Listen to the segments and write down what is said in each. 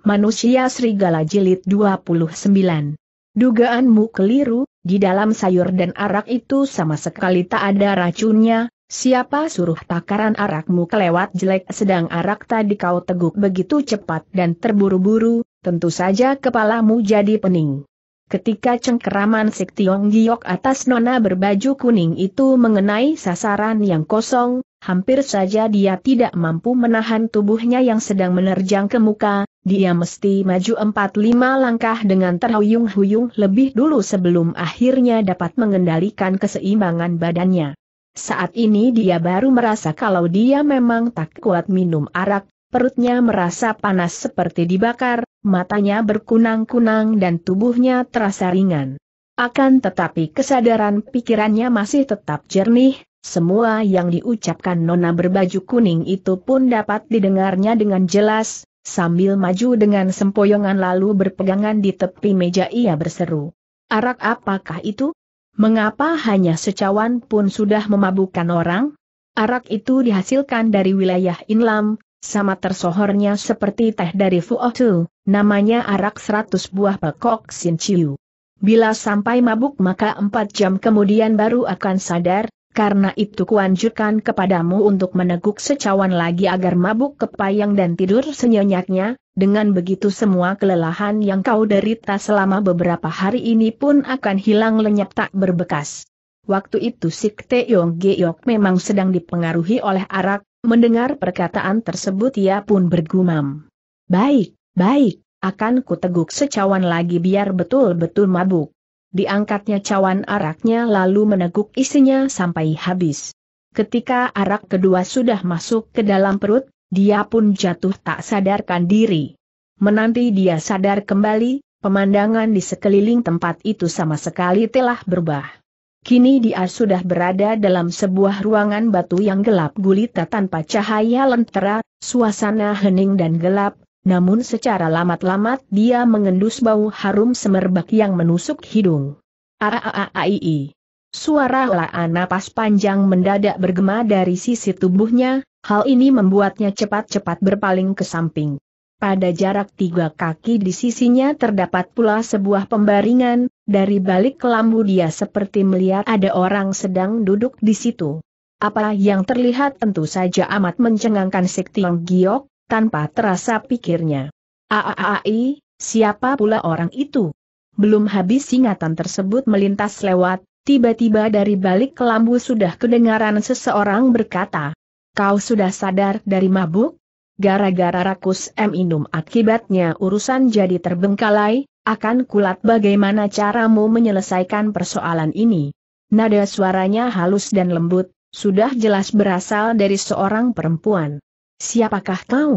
Manusia Serigala Jilid 29. Dugaanmu keliru, di dalam sayur dan arak itu sama sekali tak ada racunnya, siapa suruh takaran arakmu kelewat jelek sedang arak tadi kau teguk begitu cepat dan terburu-buru, tentu saja kepalamu jadi pening. Ketika cengkeraman Sik Tiong Giok atas nona berbaju kuning itu mengenai sasaran yang kosong, hampir saja dia tidak mampu menahan tubuhnya yang sedang menerjang ke muka, dia mesti maju 4-5 langkah dengan terhuyung-huyung lebih dulu sebelum akhirnya dapat mengendalikan keseimbangan badannya. Saat ini dia baru merasa kalau dia memang tak kuat minum arak, perutnya merasa panas seperti dibakar, matanya berkunang-kunang dan tubuhnya terasa ringan. Akan tetapi kesadaran pikirannya masih tetap jernih, semua yang diucapkan Nona berbaju kuning itu pun dapat didengarnya dengan jelas, sambil maju dengan sempoyongan lalu berpegangan di tepi meja ia berseru. Arak apakah itu? Mengapa hanya secawan pun sudah memabukkan orang? Arak itu dihasilkan dari wilayah Inlam, sama tersohornya seperti teh dari Fuotu, oh namanya arak seratus buah pekok Sin Chiu. Bila sampai mabuk maka empat jam kemudian baru akan sadar, karena itu kuanjurkan kepadamu untuk meneguk secawan lagi agar mabuk kepayang dan tidur senyanyaknya, dengan begitu semua kelelahan yang kau derita selama beberapa hari ini pun akan hilang lenyap tak berbekas. Waktu itu Sik Teong Geok memang sedang dipengaruhi oleh arak, Mendengar perkataan tersebut ia pun bergumam. Baik, baik, akan kuteguk secawan lagi biar betul-betul mabuk. Diangkatnya cawan araknya lalu meneguk isinya sampai habis. Ketika arak kedua sudah masuk ke dalam perut, dia pun jatuh tak sadarkan diri. Menanti dia sadar kembali, pemandangan di sekeliling tempat itu sama sekali telah berubah. Kini dia sudah berada dalam sebuah ruangan batu yang gelap gulita tanpa cahaya lentera, suasana hening dan gelap, namun secara lamat-lamat dia mengendus bau harum semerbak yang menusuk hidung. -i. Suara laa napas panjang mendadak bergema dari sisi tubuhnya, hal ini membuatnya cepat-cepat berpaling ke samping. Pada jarak tiga kaki di sisinya terdapat pula sebuah pembaringan, dari balik kelambu dia seperti melihat ada orang sedang duduk di situ. Apa yang terlihat tentu saja amat mencengangkan Sektiang Giok, tanpa terasa pikirnya. Aaai, siapa pula orang itu? Belum habis singatan tersebut melintas lewat, tiba-tiba dari balik kelambu sudah kedengaran seseorang berkata. Kau sudah sadar dari mabuk? Gara-gara rakus M minum akibatnya urusan jadi terbengkalai, akan kulat bagaimana caramu menyelesaikan persoalan ini. Nada suaranya halus dan lembut, sudah jelas berasal dari seorang perempuan. Siapakah kau?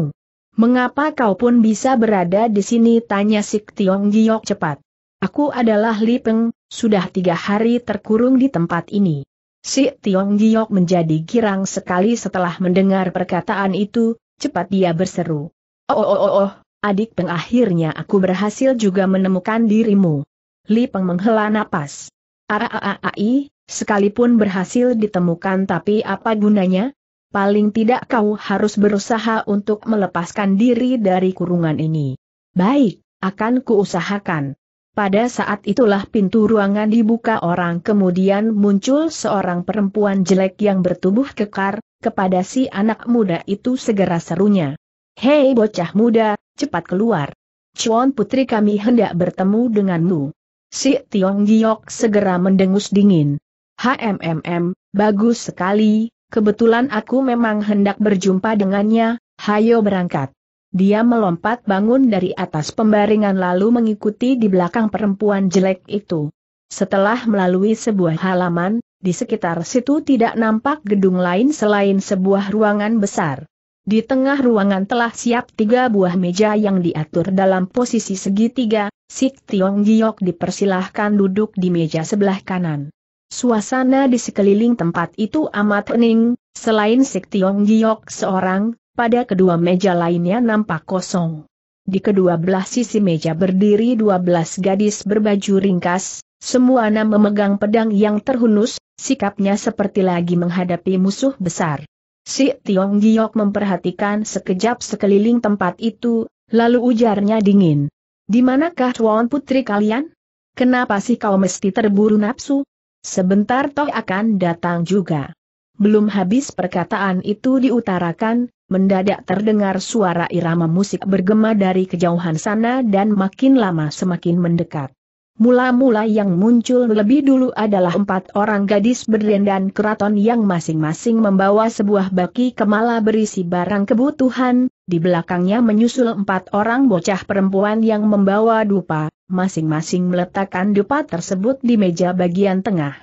Mengapa kau pun bisa berada di sini? Tanya Sik Tiong Giok cepat. Aku adalah Li Peng, sudah tiga hari terkurung di tempat ini. Si Tiong Giok menjadi girang sekali setelah mendengar perkataan itu, cepat dia berseru. Oh oh oh oh, oh adik Peng akhirnya aku berhasil juga menemukan dirimu. Li Peng menghela napas. Aaai, sekalipun berhasil ditemukan tapi apa gunanya? Paling tidak kau harus berusaha untuk melepaskan diri dari kurungan ini. Baik, akan kuusahakan. Pada saat itulah pintu ruangan dibuka orang kemudian muncul seorang perempuan jelek yang bertubuh kekar, kepada si anak muda itu segera serunya. Hei bocah muda, Cepat keluar. Chuan putri kami hendak bertemu denganmu. Si Tiong Giok segera mendengus dingin. HMMM, bagus sekali, kebetulan aku memang hendak berjumpa dengannya, hayo berangkat. Dia melompat bangun dari atas pembaringan lalu mengikuti di belakang perempuan jelek itu. Setelah melalui sebuah halaman, di sekitar situ tidak nampak gedung lain selain sebuah ruangan besar. Di tengah ruangan telah siap tiga buah meja yang diatur dalam posisi segitiga, Sik Tiong Giok dipersilahkan duduk di meja sebelah kanan. Suasana di sekeliling tempat itu amat hening, selain Sik Tiong Giok seorang, pada kedua meja lainnya nampak kosong. Di kedua belah sisi meja berdiri dua belas gadis berbaju ringkas, semua enam memegang pedang yang terhunus, sikapnya seperti lagi menghadapi musuh besar. Si Tiong Giok memperhatikan sekejap sekeliling tempat itu, lalu ujarnya dingin. Di manakah Tuan Putri kalian? Kenapa sih kau mesti terburu nafsu? Sebentar toh akan datang juga. Belum habis perkataan itu diutarakan, mendadak terdengar suara irama musik bergema dari kejauhan sana dan makin lama semakin mendekat. Mula-mula yang muncul lebih dulu adalah empat orang gadis dan keraton yang masing-masing membawa sebuah baki kemala berisi barang kebutuhan, di belakangnya menyusul empat orang bocah perempuan yang membawa dupa, masing-masing meletakkan dupa tersebut di meja bagian tengah.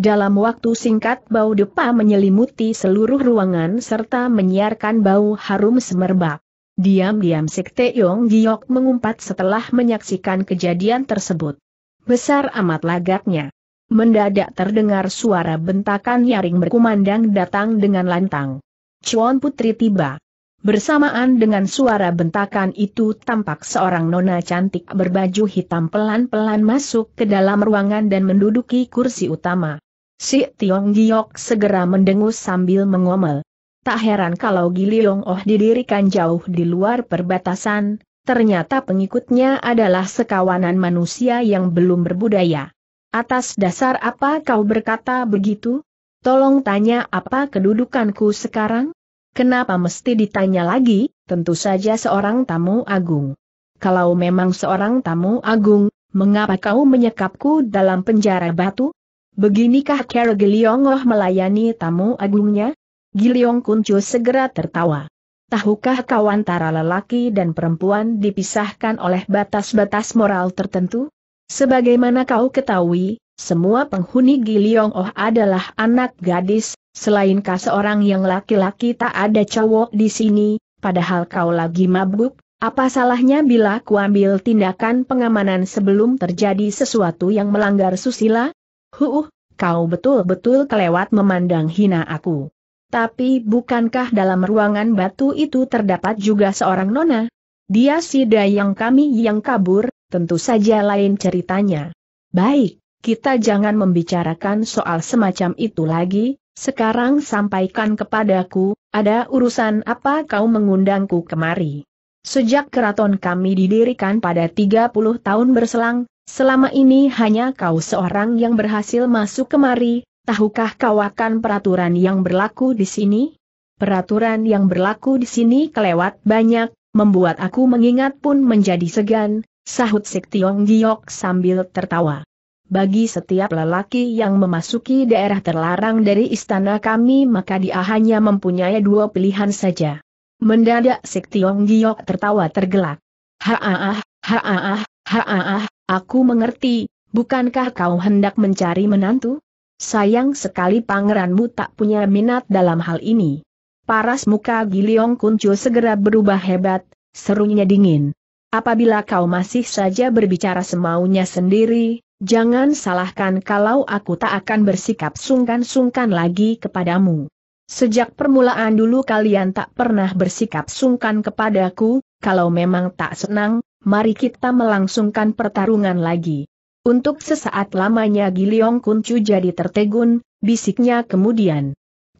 Dalam waktu singkat bau dupa menyelimuti seluruh ruangan serta menyiarkan bau harum semerbak. Diam-diam Sikte Yong Giok mengumpat setelah menyaksikan kejadian tersebut. Besar amat lagaknya. Mendadak terdengar suara bentakan nyaring berkumandang datang dengan lantang. Cuan Putri tiba. Bersamaan dengan suara bentakan itu tampak seorang nona cantik berbaju hitam pelan-pelan masuk ke dalam ruangan dan menduduki kursi utama. Si Tiong Giok segera mendengus sambil mengomel. Tak heran kalau Giliong Oh didirikan jauh di luar perbatasan, ternyata pengikutnya adalah sekawanan manusia yang belum berbudaya. Atas dasar apa kau berkata begitu? Tolong tanya apa kedudukanku sekarang? Kenapa mesti ditanya lagi? Tentu saja seorang tamu agung. Kalau memang seorang tamu agung, mengapa kau menyekapku dalam penjara batu? Beginikah cara Giliongoh melayani tamu agungnya? Giliong Kuncu segera tertawa tahukah kau antara lelaki dan perempuan dipisahkan oleh batas-batas moral tertentu? Sebagaimana kau ketahui, semua penghuni Giliong Oh adalah anak gadis, Selain seorang yang laki-laki tak ada cowok di sini, padahal kau lagi mabuk, apa salahnya bila kuambil tindakan pengamanan sebelum terjadi sesuatu yang melanggar susila? Huh, kau betul-betul kelewat memandang hina aku. Tapi bukankah dalam ruangan batu itu terdapat juga seorang nona? Dia si dayang kami yang kabur, tentu saja lain ceritanya. Baik, kita jangan membicarakan soal semacam itu lagi, sekarang sampaikan kepadaku, ada urusan apa kau mengundangku kemari? Sejak keraton kami didirikan pada 30 tahun berselang, selama ini hanya kau seorang yang berhasil masuk kemari, Tahukah kau akan peraturan yang berlaku di sini? Peraturan yang berlaku di sini kelewat banyak, membuat aku mengingat pun menjadi segan, sahut Sektiong Giok sambil tertawa. Bagi setiap lelaki yang memasuki daerah terlarang dari istana kami maka dia hanya mempunyai dua pilihan saja. Mendadak Sektiong Giok tertawa tergelak. Haaah, haaah, haaah, aku mengerti, bukankah kau hendak mencari menantu? Sayang sekali pangeranmu tak punya minat dalam hal ini. Paras muka Giliong Kuncu segera berubah hebat, serunya dingin. Apabila kau masih saja berbicara semaunya sendiri, jangan salahkan kalau aku tak akan bersikap sungkan-sungkan lagi kepadamu. Sejak permulaan dulu kalian tak pernah bersikap sungkan kepadaku, kalau memang tak senang, mari kita melangsungkan pertarungan lagi. Untuk sesaat lamanya Giliong Kuncu jadi tertegun, bisiknya kemudian.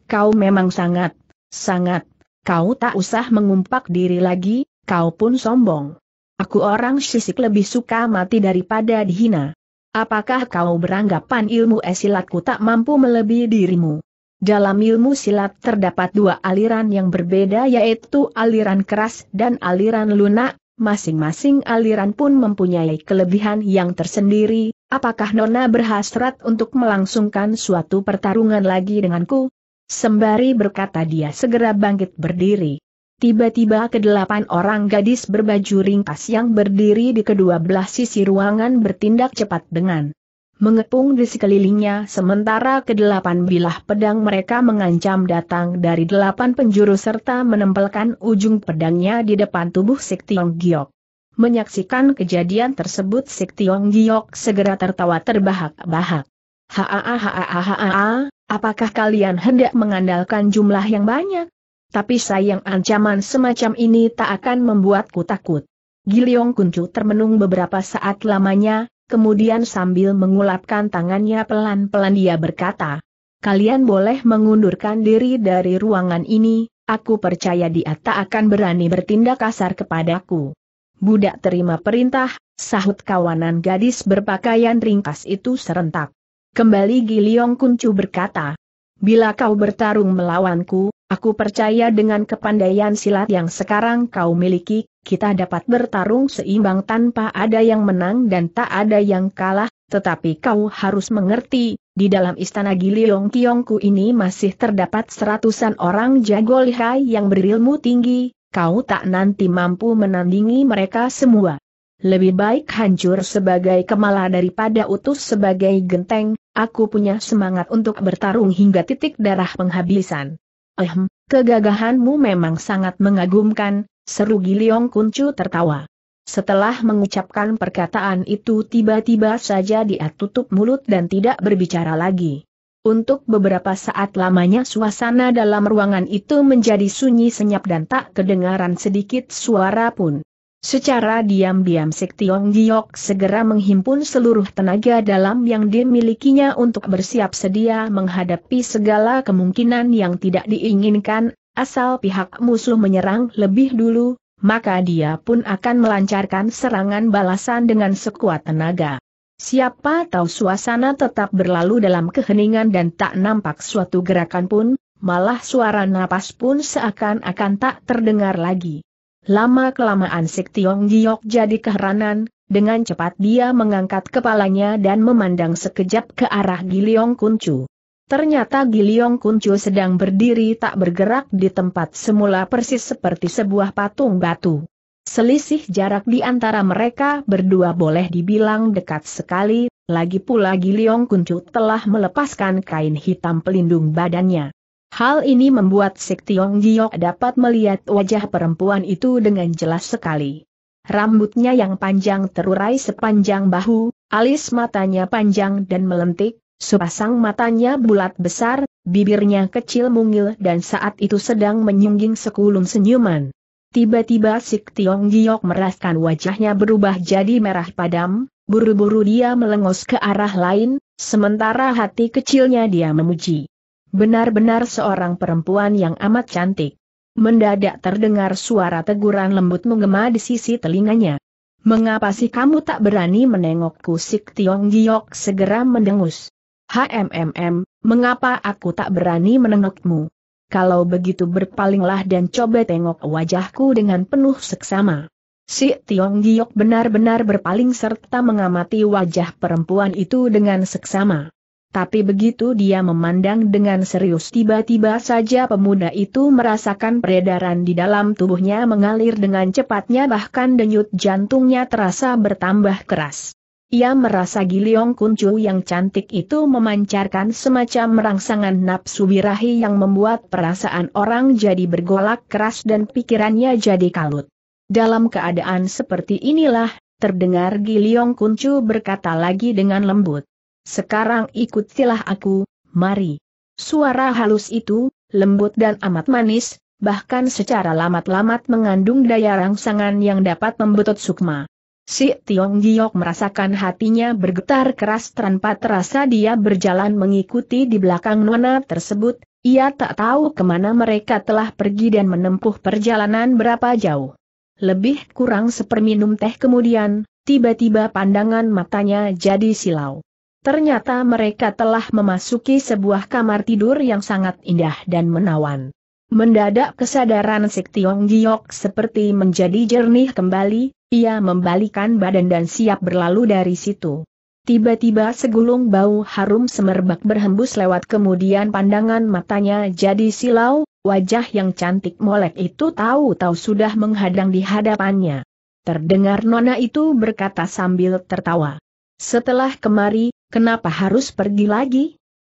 Kau memang sangat, sangat, kau tak usah mengumpak diri lagi, kau pun sombong. Aku orang sisik lebih suka mati daripada dihina. Apakah kau beranggapan ilmu esilatku tak mampu melebihi dirimu? Dalam ilmu silat terdapat dua aliran yang berbeda yaitu aliran keras dan aliran lunak, Masing-masing aliran pun mempunyai kelebihan yang tersendiri, apakah Nona berhasrat untuk melangsungkan suatu pertarungan lagi denganku? Sembari berkata dia segera bangkit berdiri. Tiba-tiba kedelapan orang gadis berbaju ringkas yang berdiri di kedua belah sisi ruangan bertindak cepat dengan mengepung di sekelilingnya sementara kedelapan bilah pedang mereka mengancam datang dari delapan penjuru serta menempelkan ujung pedangnya di depan tubuh Sik Tiong Giok. Menyaksikan kejadian tersebut Sik Tiong Giok segera tertawa terbahak-bahak. Haa haa haa apakah kalian hendak mengandalkan jumlah yang banyak? Tapi sayang ancaman semacam ini tak akan membuatku takut. Giliong Kuncu termenung beberapa saat lamanya, kemudian sambil mengulapkan tangannya pelan-pelan dia berkata, Kalian boleh mengundurkan diri dari ruangan ini, aku percaya dia tak akan berani bertindak kasar kepadaku. Budak terima perintah, sahut kawanan gadis berpakaian ringkas itu serentak. Kembali Giliong Kuncu berkata, Bila kau bertarung melawanku, Aku percaya dengan kepandaian silat yang sekarang kau miliki, kita dapat bertarung seimbang tanpa ada yang menang dan tak ada yang kalah, tetapi kau harus mengerti, di dalam istana Giliong Tiongku ini masih terdapat seratusan orang jago lihai yang berilmu tinggi, kau tak nanti mampu menandingi mereka semua. Lebih baik hancur sebagai kemala daripada utus sebagai genteng, aku punya semangat untuk bertarung hingga titik darah penghabisan. Ehm, kegagahanmu memang sangat mengagumkan, seru Giliong Kuncu tertawa. Setelah mengucapkan perkataan itu tiba-tiba saja dia tutup mulut dan tidak berbicara lagi. Untuk beberapa saat lamanya suasana dalam ruangan itu menjadi sunyi senyap dan tak kedengaran sedikit suara pun. Secara diam-diam Sik Tiong Giok segera menghimpun seluruh tenaga dalam yang dimilikinya untuk bersiap sedia menghadapi segala kemungkinan yang tidak diinginkan, asal pihak musuh menyerang lebih dulu, maka dia pun akan melancarkan serangan balasan dengan sekuat tenaga. Siapa tahu suasana tetap berlalu dalam keheningan dan tak nampak suatu gerakan pun, malah suara napas pun seakan-akan tak terdengar lagi. Lama-kelamaan Sik Tiong Giok jadi keheranan, dengan cepat dia mengangkat kepalanya dan memandang sekejap ke arah Giliong Kuncu. Ternyata Giliong Kuncu sedang berdiri tak bergerak di tempat semula persis seperti sebuah patung batu. Selisih jarak di antara mereka berdua boleh dibilang dekat sekali, lagi pula Giliong Kuncu telah melepaskan kain hitam pelindung badannya. Hal ini membuat Sik Tiong Giok dapat melihat wajah perempuan itu dengan jelas sekali. Rambutnya yang panjang terurai sepanjang bahu, alis matanya panjang dan melentik, sepasang matanya bulat besar, bibirnya kecil mungil dan saat itu sedang menyungging sekulum senyuman. Tiba-tiba Sik Tiong Giok merasakan wajahnya berubah jadi merah padam, buru-buru dia melengos ke arah lain, sementara hati kecilnya dia memuji. Benar-benar seorang perempuan yang amat cantik. Mendadak terdengar suara teguran lembut menggema di sisi telinganya. Mengapa sih kamu tak berani menengokku? Sik Tiong Giok segera mendengus. HMMM, mengapa aku tak berani menengokmu? Kalau begitu berpalinglah dan coba tengok wajahku dengan penuh seksama. Si Tiong Giok benar-benar berpaling serta mengamati wajah perempuan itu dengan seksama. Tapi begitu dia memandang dengan serius tiba-tiba saja pemuda itu merasakan peredaran di dalam tubuhnya mengalir dengan cepatnya bahkan denyut jantungnya terasa bertambah keras. Ia merasa Giliong Kuncu yang cantik itu memancarkan semacam merangsangan nafsu birahi yang membuat perasaan orang jadi bergolak keras dan pikirannya jadi kalut. Dalam keadaan seperti inilah, terdengar Giliong Kuncu berkata lagi dengan lembut. Sekarang ikutilah aku, mari. Suara halus itu, lembut dan amat manis, bahkan secara lamat-lamat mengandung daya rangsangan yang dapat membetut sukma. Si Tiong Giok merasakan hatinya bergetar keras tanpa terasa dia berjalan mengikuti di belakang nona tersebut, ia tak tahu kemana mereka telah pergi dan menempuh perjalanan berapa jauh. Lebih kurang seperminum teh kemudian, tiba-tiba pandangan matanya jadi silau. Ternyata mereka telah memasuki sebuah kamar tidur yang sangat indah dan menawan. Mendadak kesadaran Sik Tiong Giok seperti menjadi jernih kembali, ia membalikan badan dan siap berlalu dari situ. Tiba-tiba segulung bau harum semerbak berhembus lewat kemudian pandangan matanya jadi silau, wajah yang cantik molek itu tahu-tahu sudah menghadang di hadapannya. Terdengar nona itu berkata sambil tertawa. Setelah kemari, Kenapa harus pergi lagi?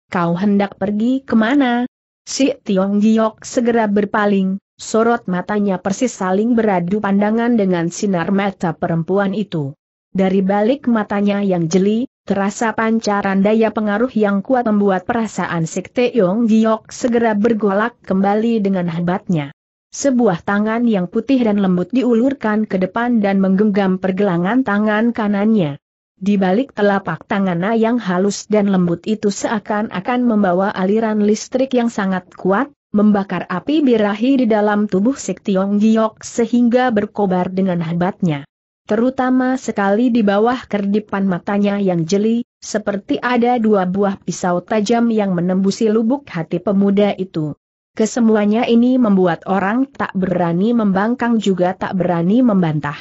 Kau hendak pergi kemana? Si Tiong Giok segera berpaling, sorot matanya persis saling beradu pandangan dengan sinar mata perempuan itu. Dari balik matanya yang jeli, terasa pancaran daya pengaruh yang kuat membuat perasaan Si Teong Giok segera bergolak kembali dengan hebatnya. Sebuah tangan yang putih dan lembut diulurkan ke depan dan menggenggam pergelangan tangan kanannya. Di balik telapak tangannya yang halus dan lembut itu seakan-akan membawa aliran listrik yang sangat kuat, membakar api birahi di dalam tubuh Sektiong Giok sehingga berkobar dengan hebatnya. Terutama sekali di bawah kerdipan matanya yang jeli, seperti ada dua buah pisau tajam yang menembusi lubuk hati pemuda itu. Kesemuanya ini membuat orang tak berani membangkang juga tak berani membantah.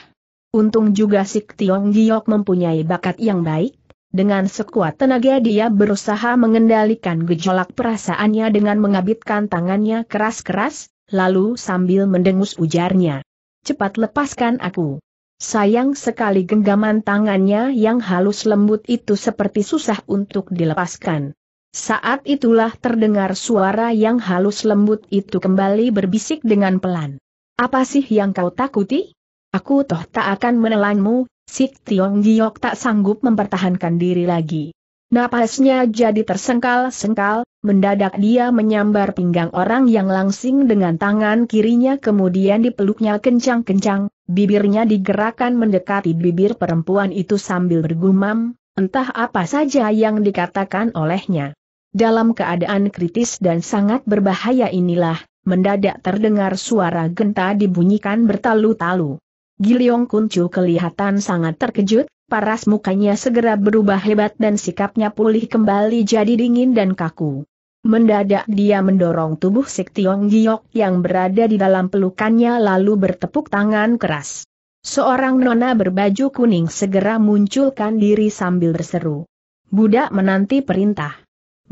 Untung juga Si Tiong Giok mempunyai bakat yang baik. Dengan sekuat tenaga dia berusaha mengendalikan gejolak perasaannya dengan mengabitkan tangannya keras-keras, lalu sambil mendengus ujarnya. Cepat lepaskan aku. Sayang sekali genggaman tangannya yang halus lembut itu seperti susah untuk dilepaskan. Saat itulah terdengar suara yang halus lembut itu kembali berbisik dengan pelan. Apa sih yang kau takuti? Aku toh tak akan menelanmu, Sik Tiong Giok tak sanggup mempertahankan diri lagi. Napasnya jadi tersengkal-sengkal, mendadak dia menyambar pinggang orang yang langsing dengan tangan kirinya kemudian dipeluknya kencang-kencang, bibirnya digerakkan mendekati bibir perempuan itu sambil bergumam, entah apa saja yang dikatakan olehnya. Dalam keadaan kritis dan sangat berbahaya inilah, mendadak terdengar suara genta dibunyikan bertalu-talu. Giliong Kuncu kelihatan sangat terkejut, paras mukanya segera berubah hebat dan sikapnya pulih kembali jadi dingin dan kaku. Mendadak dia mendorong tubuh Siktiong Giok yang berada di dalam pelukannya lalu bertepuk tangan keras. Seorang nona berbaju kuning segera munculkan diri sambil berseru. Budak menanti perintah.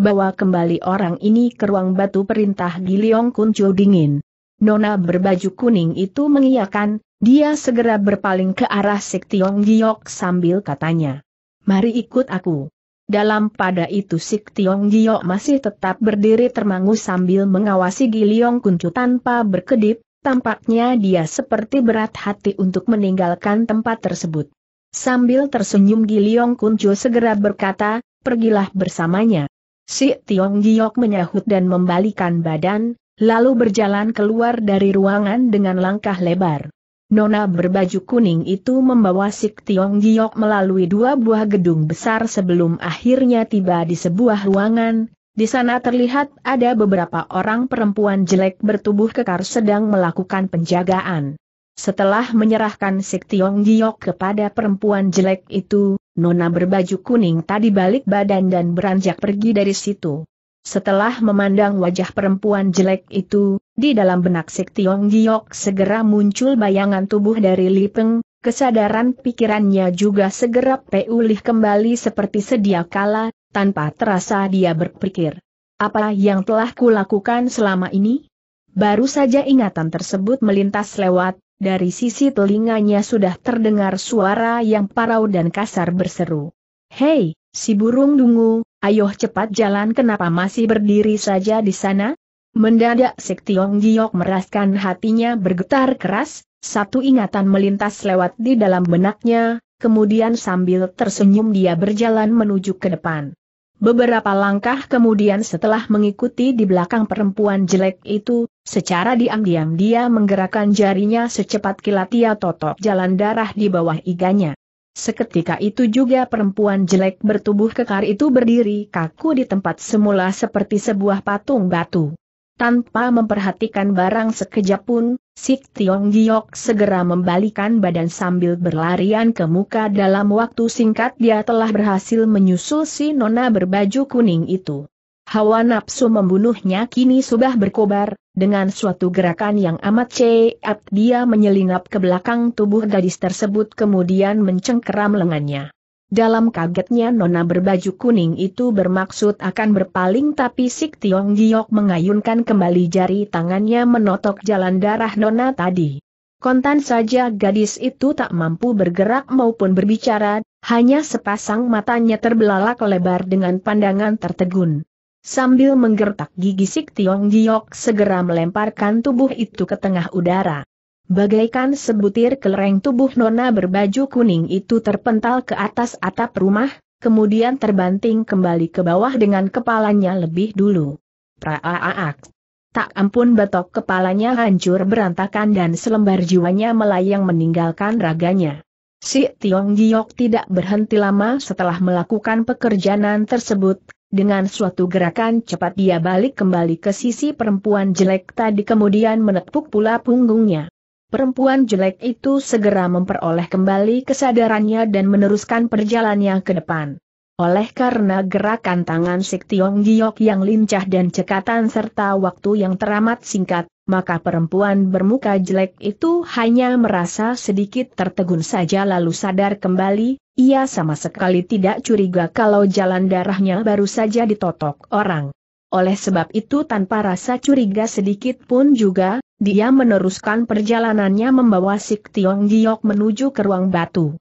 Bawa kembali orang ini ke ruang batu perintah Giliong Kuncu dingin. Nona berbaju kuning itu mengiyakan, dia segera berpaling ke arah Sik Tiong Giok sambil katanya. Mari ikut aku. Dalam pada itu Sik Tiong Giok masih tetap berdiri termangu sambil mengawasi Giliong Kuncu tanpa berkedip, tampaknya dia seperti berat hati untuk meninggalkan tempat tersebut. Sambil tersenyum Giliong Kuncu segera berkata, pergilah bersamanya. Si Tiong Giok menyahut dan membalikan badan, lalu berjalan keluar dari ruangan dengan langkah lebar. Nona berbaju kuning itu membawa Sik Tiong Giok melalui dua buah gedung besar sebelum akhirnya tiba di sebuah ruangan. Di sana terlihat ada beberapa orang perempuan jelek bertubuh kekar sedang melakukan penjagaan. Setelah menyerahkan Sik Tiong Giok kepada perempuan jelek itu, Nona berbaju kuning tadi balik badan dan beranjak pergi dari situ. Setelah memandang wajah perempuan jelek itu, di dalam benak Sik Tiong Giok segera muncul bayangan tubuh dari Li Peng, kesadaran pikirannya juga segera pulih kembali seperti sedia kala, tanpa terasa dia berpikir. Apa yang telah kulakukan selama ini? Baru saja ingatan tersebut melintas lewat, dari sisi telinganya sudah terdengar suara yang parau dan kasar berseru. Hei, si burung dungu, ayo cepat jalan kenapa masih berdiri saja di sana? Mendadak Sektiong Tiong Giok meraskan hatinya bergetar keras, satu ingatan melintas lewat di dalam benaknya, kemudian sambil tersenyum dia berjalan menuju ke depan. Beberapa langkah kemudian setelah mengikuti di belakang perempuan jelek itu, secara diam-diam dia menggerakkan jarinya secepat kilat ia totok jalan darah di bawah iganya. Seketika itu juga perempuan jelek bertubuh kekar itu berdiri kaku di tempat semula seperti sebuah patung batu. Tanpa memperhatikan barang sekejap pun, Sik Tiong Giok segera membalikan badan sambil berlarian ke muka dalam waktu singkat dia telah berhasil menyusul si nona berbaju kuning itu. Hawa nafsu membunuhnya kini sudah berkobar, dengan suatu gerakan yang amat cepat dia menyelinap ke belakang tubuh gadis tersebut kemudian mencengkeram lengannya. Dalam kagetnya nona berbaju kuning itu bermaksud akan berpaling tapi Sik Tiong Giok mengayunkan kembali jari tangannya menotok jalan darah nona tadi. Kontan saja gadis itu tak mampu bergerak maupun berbicara, hanya sepasang matanya terbelalak lebar dengan pandangan tertegun. Sambil menggertak gigi Sik Tiong Giok segera melemparkan tubuh itu ke tengah udara. Bagaikan sebutir kelereng tubuh nona berbaju kuning itu terpental ke atas atap rumah, kemudian terbanting kembali ke bawah dengan kepalanya lebih dulu. Praaak. Tak ampun batok kepalanya hancur berantakan dan selembar jiwanya melayang meninggalkan raganya. Si Tiong Giok tidak berhenti lama setelah melakukan pekerjaan tersebut, dengan suatu gerakan cepat dia balik kembali ke sisi perempuan jelek tadi kemudian menepuk pula punggungnya. Perempuan jelek itu segera memperoleh kembali kesadarannya dan meneruskan perjalannya ke depan. Oleh karena gerakan tangan Sik Tiong Giok yang lincah dan cekatan serta waktu yang teramat singkat, maka perempuan bermuka jelek itu hanya merasa sedikit tertegun saja lalu sadar kembali, ia sama sekali tidak curiga kalau jalan darahnya baru saja ditotok orang. Oleh sebab itu tanpa rasa curiga sedikit pun juga, dia meneruskan perjalanannya membawa Sik Tiong Giok menuju ke ruang batu.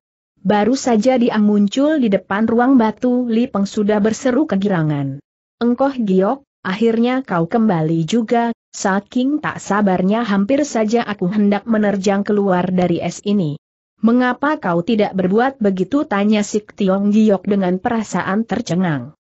Baru saja dia muncul di depan ruang batu, Li Peng sudah berseru kegirangan. Engkoh Giok, akhirnya kau kembali juga, saking tak sabarnya hampir saja aku hendak menerjang keluar dari es ini. Mengapa kau tidak berbuat begitu? Tanya Sik Tiong Giok dengan perasaan tercengang.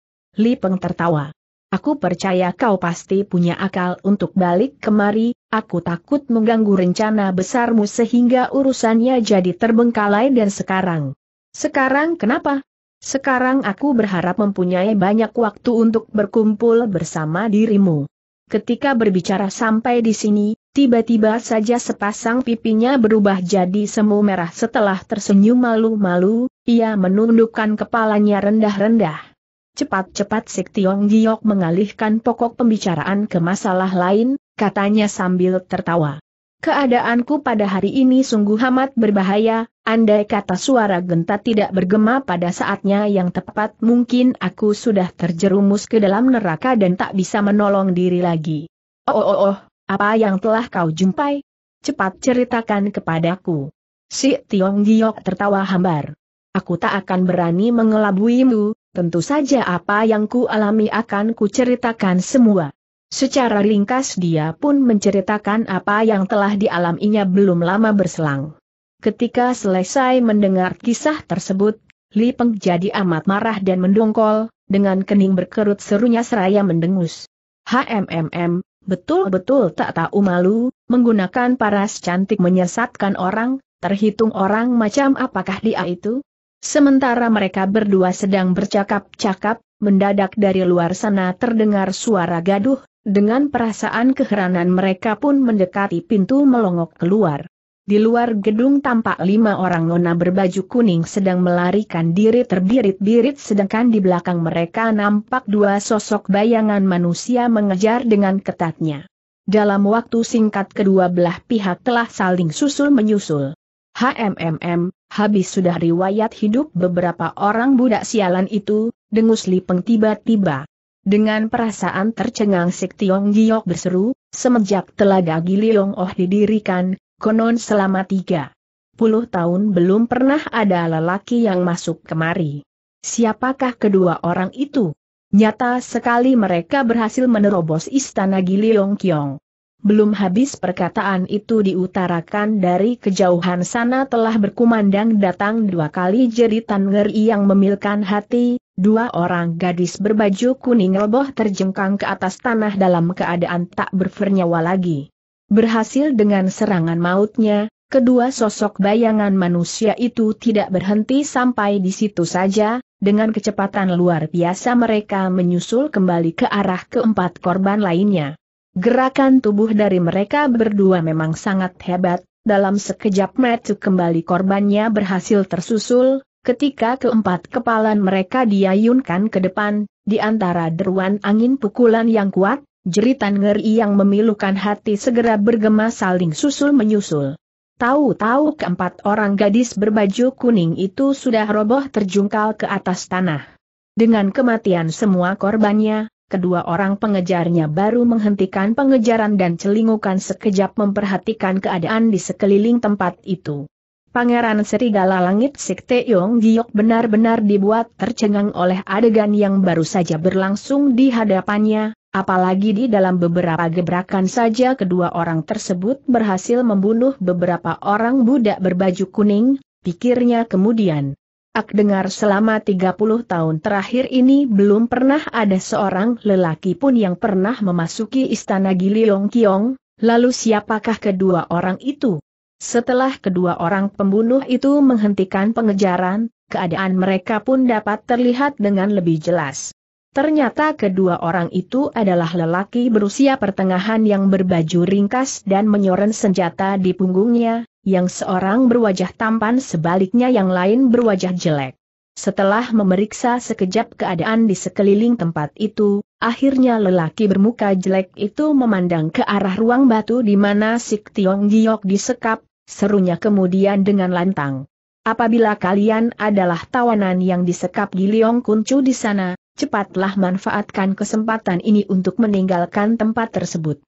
Li Peng tertawa. Aku percaya kau pasti punya akal untuk balik kemari, aku takut mengganggu rencana besarmu sehingga urusannya jadi terbengkalai dan sekarang. Sekarang kenapa? Sekarang aku berharap mempunyai banyak waktu untuk berkumpul bersama dirimu. Ketika berbicara sampai di sini, tiba-tiba saja sepasang pipinya berubah jadi semu merah setelah tersenyum malu-malu, ia menundukkan kepalanya rendah-rendah. Cepat-cepat Sik Tiong Giok mengalihkan pokok pembicaraan ke masalah lain, katanya sambil tertawa. Keadaanku pada hari ini sungguh amat berbahaya, andai kata suara genta tidak bergema pada saatnya yang tepat mungkin aku sudah terjerumus ke dalam neraka dan tak bisa menolong diri lagi. Oh oh oh, oh apa yang telah kau jumpai? Cepat ceritakan kepadaku. Si Tiong Giok tertawa hambar. Aku tak akan berani mengelabuimu, tentu saja apa yang ku alami akan ku ceritakan semua. Secara ringkas dia pun menceritakan apa yang telah dialaminya belum lama berselang. Ketika selesai mendengar kisah tersebut, Li Peng jadi amat marah dan mendongkol, dengan kening berkerut serunya seraya mendengus. HMMM, betul-betul tak tahu malu, menggunakan paras cantik menyesatkan orang, terhitung orang macam apakah dia itu? Sementara mereka berdua sedang bercakap-cakap, mendadak dari luar sana terdengar suara gaduh, dengan perasaan keheranan mereka pun mendekati pintu melongok keluar. Di luar gedung tampak lima orang nona berbaju kuning sedang melarikan diri terbirit-birit sedangkan di belakang mereka nampak dua sosok bayangan manusia mengejar dengan ketatnya. Dalam waktu singkat kedua belah pihak telah saling susul-menyusul. HMMM, habis sudah riwayat hidup beberapa orang budak sialan itu, dengus Lipeng tiba-tiba. Dengan perasaan tercengang Sik Tiong Giok berseru, semenjak telaga Giliong Oh didirikan, konon selama tiga puluh tahun belum pernah ada lelaki yang masuk kemari. Siapakah kedua orang itu? Nyata sekali mereka berhasil menerobos istana Giliong Kiong. Belum habis perkataan itu diutarakan dari kejauhan sana telah berkumandang datang dua kali jeritan Ngeri yang memilkan hati, dua orang gadis berbaju kuning roboh terjengkang ke atas tanah dalam keadaan tak bernyawa lagi. Berhasil dengan serangan mautnya, kedua sosok bayangan manusia itu tidak berhenti sampai di situ saja, dengan kecepatan luar biasa mereka menyusul kembali ke arah keempat korban lainnya. Gerakan tubuh dari mereka berdua memang sangat hebat, dalam sekejap metu kembali korbannya berhasil tersusul, ketika keempat kepalan mereka diayunkan ke depan, di antara deruan angin pukulan yang kuat, jeritan ngeri yang memilukan hati segera bergema saling susul-menyusul. Tahu-tahu keempat orang gadis berbaju kuning itu sudah roboh terjungkal ke atas tanah. Dengan kematian semua korbannya, kedua orang pengejarnya baru menghentikan pengejaran dan celingukan sekejap memperhatikan keadaan di sekeliling tempat itu. Pangeran Serigala Langit Sekte Yong Giok benar-benar dibuat tercengang oleh adegan yang baru saja berlangsung di hadapannya, apalagi di dalam beberapa gebrakan saja kedua orang tersebut berhasil membunuh beberapa orang budak berbaju kuning, pikirnya kemudian. Ak dengar selama 30 tahun terakhir ini belum pernah ada seorang lelaki pun yang pernah memasuki istana Giliong Kiong, lalu siapakah kedua orang itu? Setelah kedua orang pembunuh itu menghentikan pengejaran, keadaan mereka pun dapat terlihat dengan lebih jelas. Ternyata kedua orang itu adalah lelaki berusia pertengahan yang berbaju ringkas dan menyoren senjata di punggungnya, yang seorang berwajah tampan sebaliknya yang lain berwajah jelek. Setelah memeriksa sekejap keadaan di sekeliling tempat itu, akhirnya lelaki bermuka jelek itu memandang ke arah ruang batu di mana Sik Tiong Giok disekap, serunya kemudian dengan lantang. Apabila kalian adalah tawanan yang disekap Giliong Kuncu di sana, cepatlah manfaatkan kesempatan ini untuk meninggalkan tempat tersebut.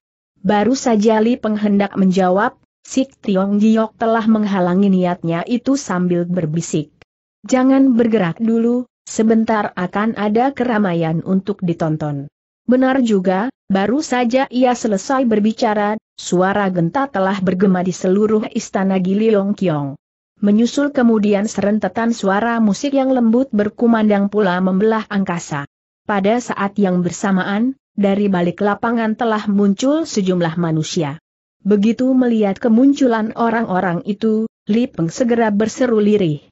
Baru saja Li Penghendak menjawab, Sik Tiong Giok telah menghalangi niatnya itu sambil berbisik. Jangan bergerak dulu, sebentar akan ada keramaian untuk ditonton. Benar juga, baru saja ia selesai berbicara, suara genta telah bergema di seluruh istana Giliong Kiong. Menyusul kemudian serentetan suara musik yang lembut berkumandang pula membelah angkasa. Pada saat yang bersamaan, dari balik lapangan telah muncul sejumlah manusia. Begitu melihat kemunculan orang-orang itu, Li Peng segera berseru lirih.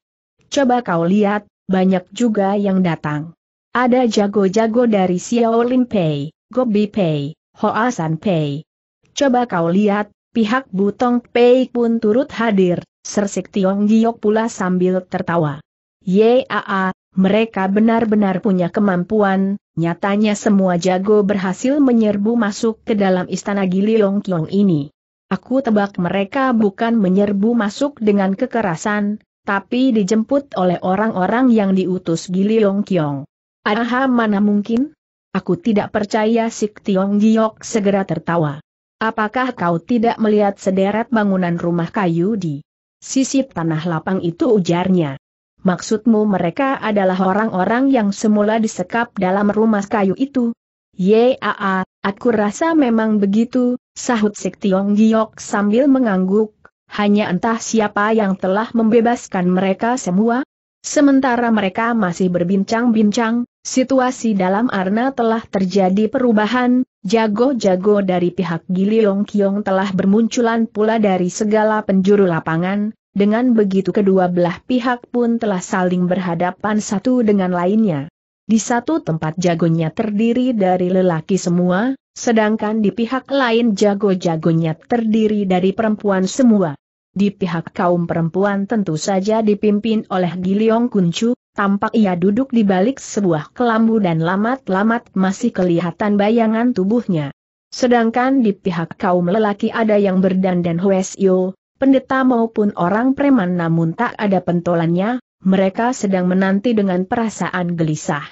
Coba kau lihat, banyak juga yang datang. Ada jago-jago dari Xiao Lin Pei, Gobi Pei, Hoa San Pei. Coba kau lihat, pihak Butong Pei pun turut hadir, Sersik Tiong Giok pula sambil tertawa. Yaa, mereka benar-benar punya kemampuan, nyatanya semua jago berhasil menyerbu masuk ke dalam istana Long Kiong ini. Aku tebak mereka bukan menyerbu masuk dengan kekerasan, tapi dijemput oleh orang-orang yang diutus Long Kiong. Aha mana mungkin? Aku tidak percaya Sik Tiong Giok segera tertawa. Apakah kau tidak melihat sederet bangunan rumah kayu di Sisip tanah lapang itu ujarnya. Maksudmu mereka adalah orang-orang yang semula disekap dalam rumah kayu itu? Yaa, aku rasa memang begitu, sahut Sik Tiong Giok sambil mengangguk, hanya entah siapa yang telah membebaskan mereka semua? Sementara mereka masih berbincang-bincang, situasi dalam Arna telah terjadi perubahan, Jago-jago dari pihak Giliong Kiong telah bermunculan pula dari segala penjuru lapangan, dengan begitu kedua belah pihak pun telah saling berhadapan satu dengan lainnya. Di satu tempat jagonya terdiri dari lelaki semua, sedangkan di pihak lain jago-jagonya terdiri dari perempuan semua. Di pihak kaum perempuan tentu saja dipimpin oleh Giliong Kuncu, Tampak ia duduk di balik sebuah kelambu dan lamat-lamat masih kelihatan bayangan tubuhnya. Sedangkan di pihak kaum lelaki ada yang berdandan huesio, pendeta maupun orang preman namun tak ada pentolannya, mereka sedang menanti dengan perasaan gelisah.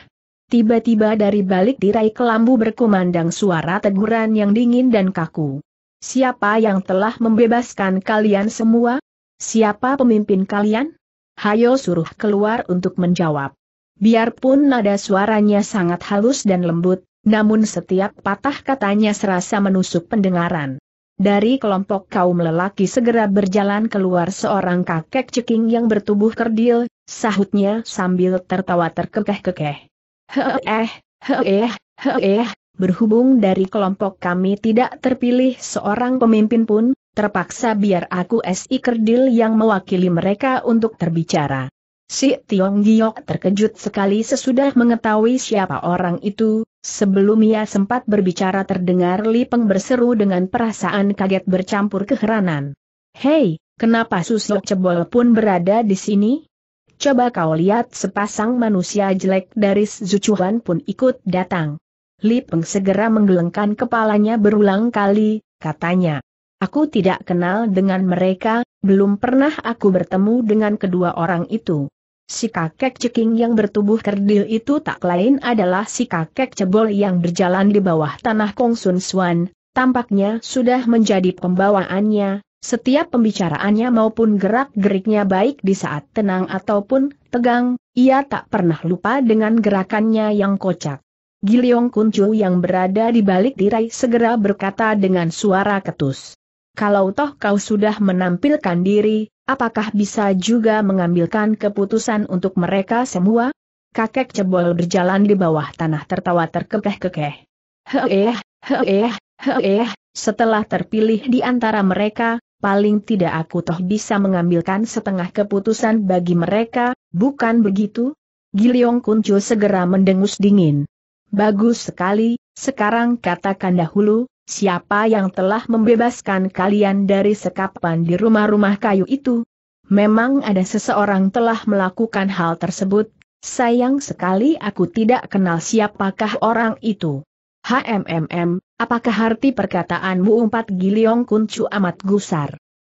Tiba-tiba dari balik tirai kelambu berkumandang suara teguran yang dingin dan kaku. Siapa yang telah membebaskan kalian semua? Siapa pemimpin kalian? hayo suruh keluar untuk menjawab. Biarpun nada suaranya sangat halus dan lembut, namun setiap patah katanya serasa menusuk pendengaran. Dari kelompok kaum lelaki segera berjalan keluar seorang kakek ceking yang bertubuh kerdil, sahutnya sambil tertawa terkekeh-kekeh. Heeh, heeh, heeh, berhubung dari kelompok kami tidak terpilih seorang pemimpin pun, Terpaksa biar aku si kerdil yang mewakili mereka untuk terbicara. Si Tiong Giok terkejut sekali sesudah mengetahui siapa orang itu, sebelum ia sempat berbicara terdengar Li Peng berseru dengan perasaan kaget bercampur keheranan. Hei, kenapa susuk Cebol pun berada di sini? Coba kau lihat sepasang manusia jelek dari Zucuan pun ikut datang. Li Peng segera menggelengkan kepalanya berulang kali, katanya. Aku tidak kenal dengan mereka, belum pernah aku bertemu dengan kedua orang itu. Si kakek ceking yang bertubuh kerdil itu tak lain adalah si kakek cebol yang berjalan di bawah tanah Kongsun Suan, tampaknya sudah menjadi pembawaannya, setiap pembicaraannya maupun gerak-geriknya baik di saat tenang ataupun tegang, ia tak pernah lupa dengan gerakannya yang kocak. Giliong Kuncu yang berada di balik tirai segera berkata dengan suara ketus kalau toh kau sudah menampilkan diri, apakah bisa juga mengambilkan keputusan untuk mereka semua? Kakek cebol berjalan di bawah tanah tertawa terkekeh-kekeh. Heeh, heeh, heeh, setelah terpilih di antara mereka, paling tidak aku toh bisa mengambilkan setengah keputusan bagi mereka, bukan begitu? Giliong Kuncu segera mendengus dingin. Bagus sekali, sekarang katakan dahulu, siapa yang telah membebaskan kalian dari sekapan di rumah-rumah kayu itu? Memang ada seseorang telah melakukan hal tersebut, sayang sekali aku tidak kenal siapakah orang itu. HMMM, apakah arti perkataanmu empat giliong kuncu amat gusar?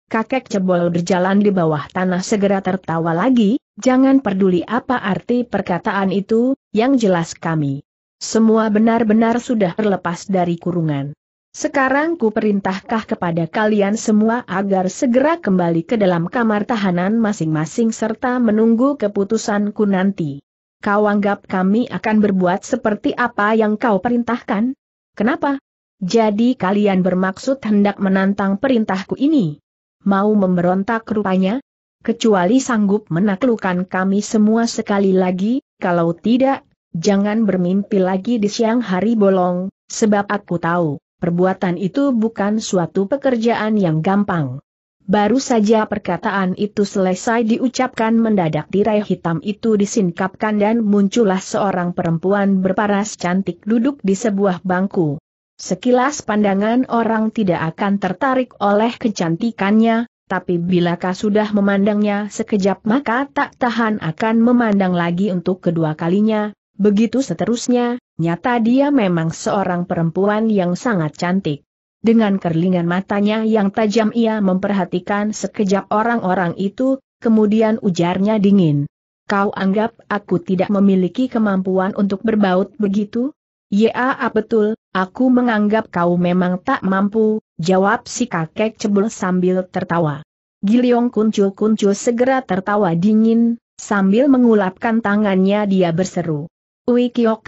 Kakek cebol berjalan di bawah tanah segera tertawa lagi, jangan peduli apa arti perkataan itu, yang jelas kami. Semua benar-benar sudah terlepas dari kurungan. Sekarang ku perintahkah kepada kalian semua agar segera kembali ke dalam kamar tahanan masing-masing serta menunggu keputusanku nanti. Kau anggap kami akan berbuat seperti apa yang kau perintahkan? Kenapa? Jadi kalian bermaksud hendak menantang perintahku ini? Mau memberontak rupanya? Kecuali sanggup menaklukkan kami semua sekali lagi, kalau tidak, jangan bermimpi lagi di siang hari bolong, sebab aku tahu perbuatan itu bukan suatu pekerjaan yang gampang. Baru saja perkataan itu selesai diucapkan mendadak tirai hitam itu disingkapkan dan muncullah seorang perempuan berparas cantik duduk di sebuah bangku. Sekilas pandangan orang tidak akan tertarik oleh kecantikannya, tapi bilakah sudah memandangnya sekejap maka tak tahan akan memandang lagi untuk kedua kalinya, Begitu seterusnya, nyata dia memang seorang perempuan yang sangat cantik. Dengan kerlingan matanya yang tajam ia memperhatikan sekejap orang-orang itu, kemudian ujarnya dingin. Kau anggap aku tidak memiliki kemampuan untuk berbaut begitu? Ya ah, betul, aku menganggap kau memang tak mampu, jawab si kakek cebul sambil tertawa. Giliong kuncul-kuncul segera tertawa dingin, sambil mengulapkan tangannya dia berseru. Ui Kiok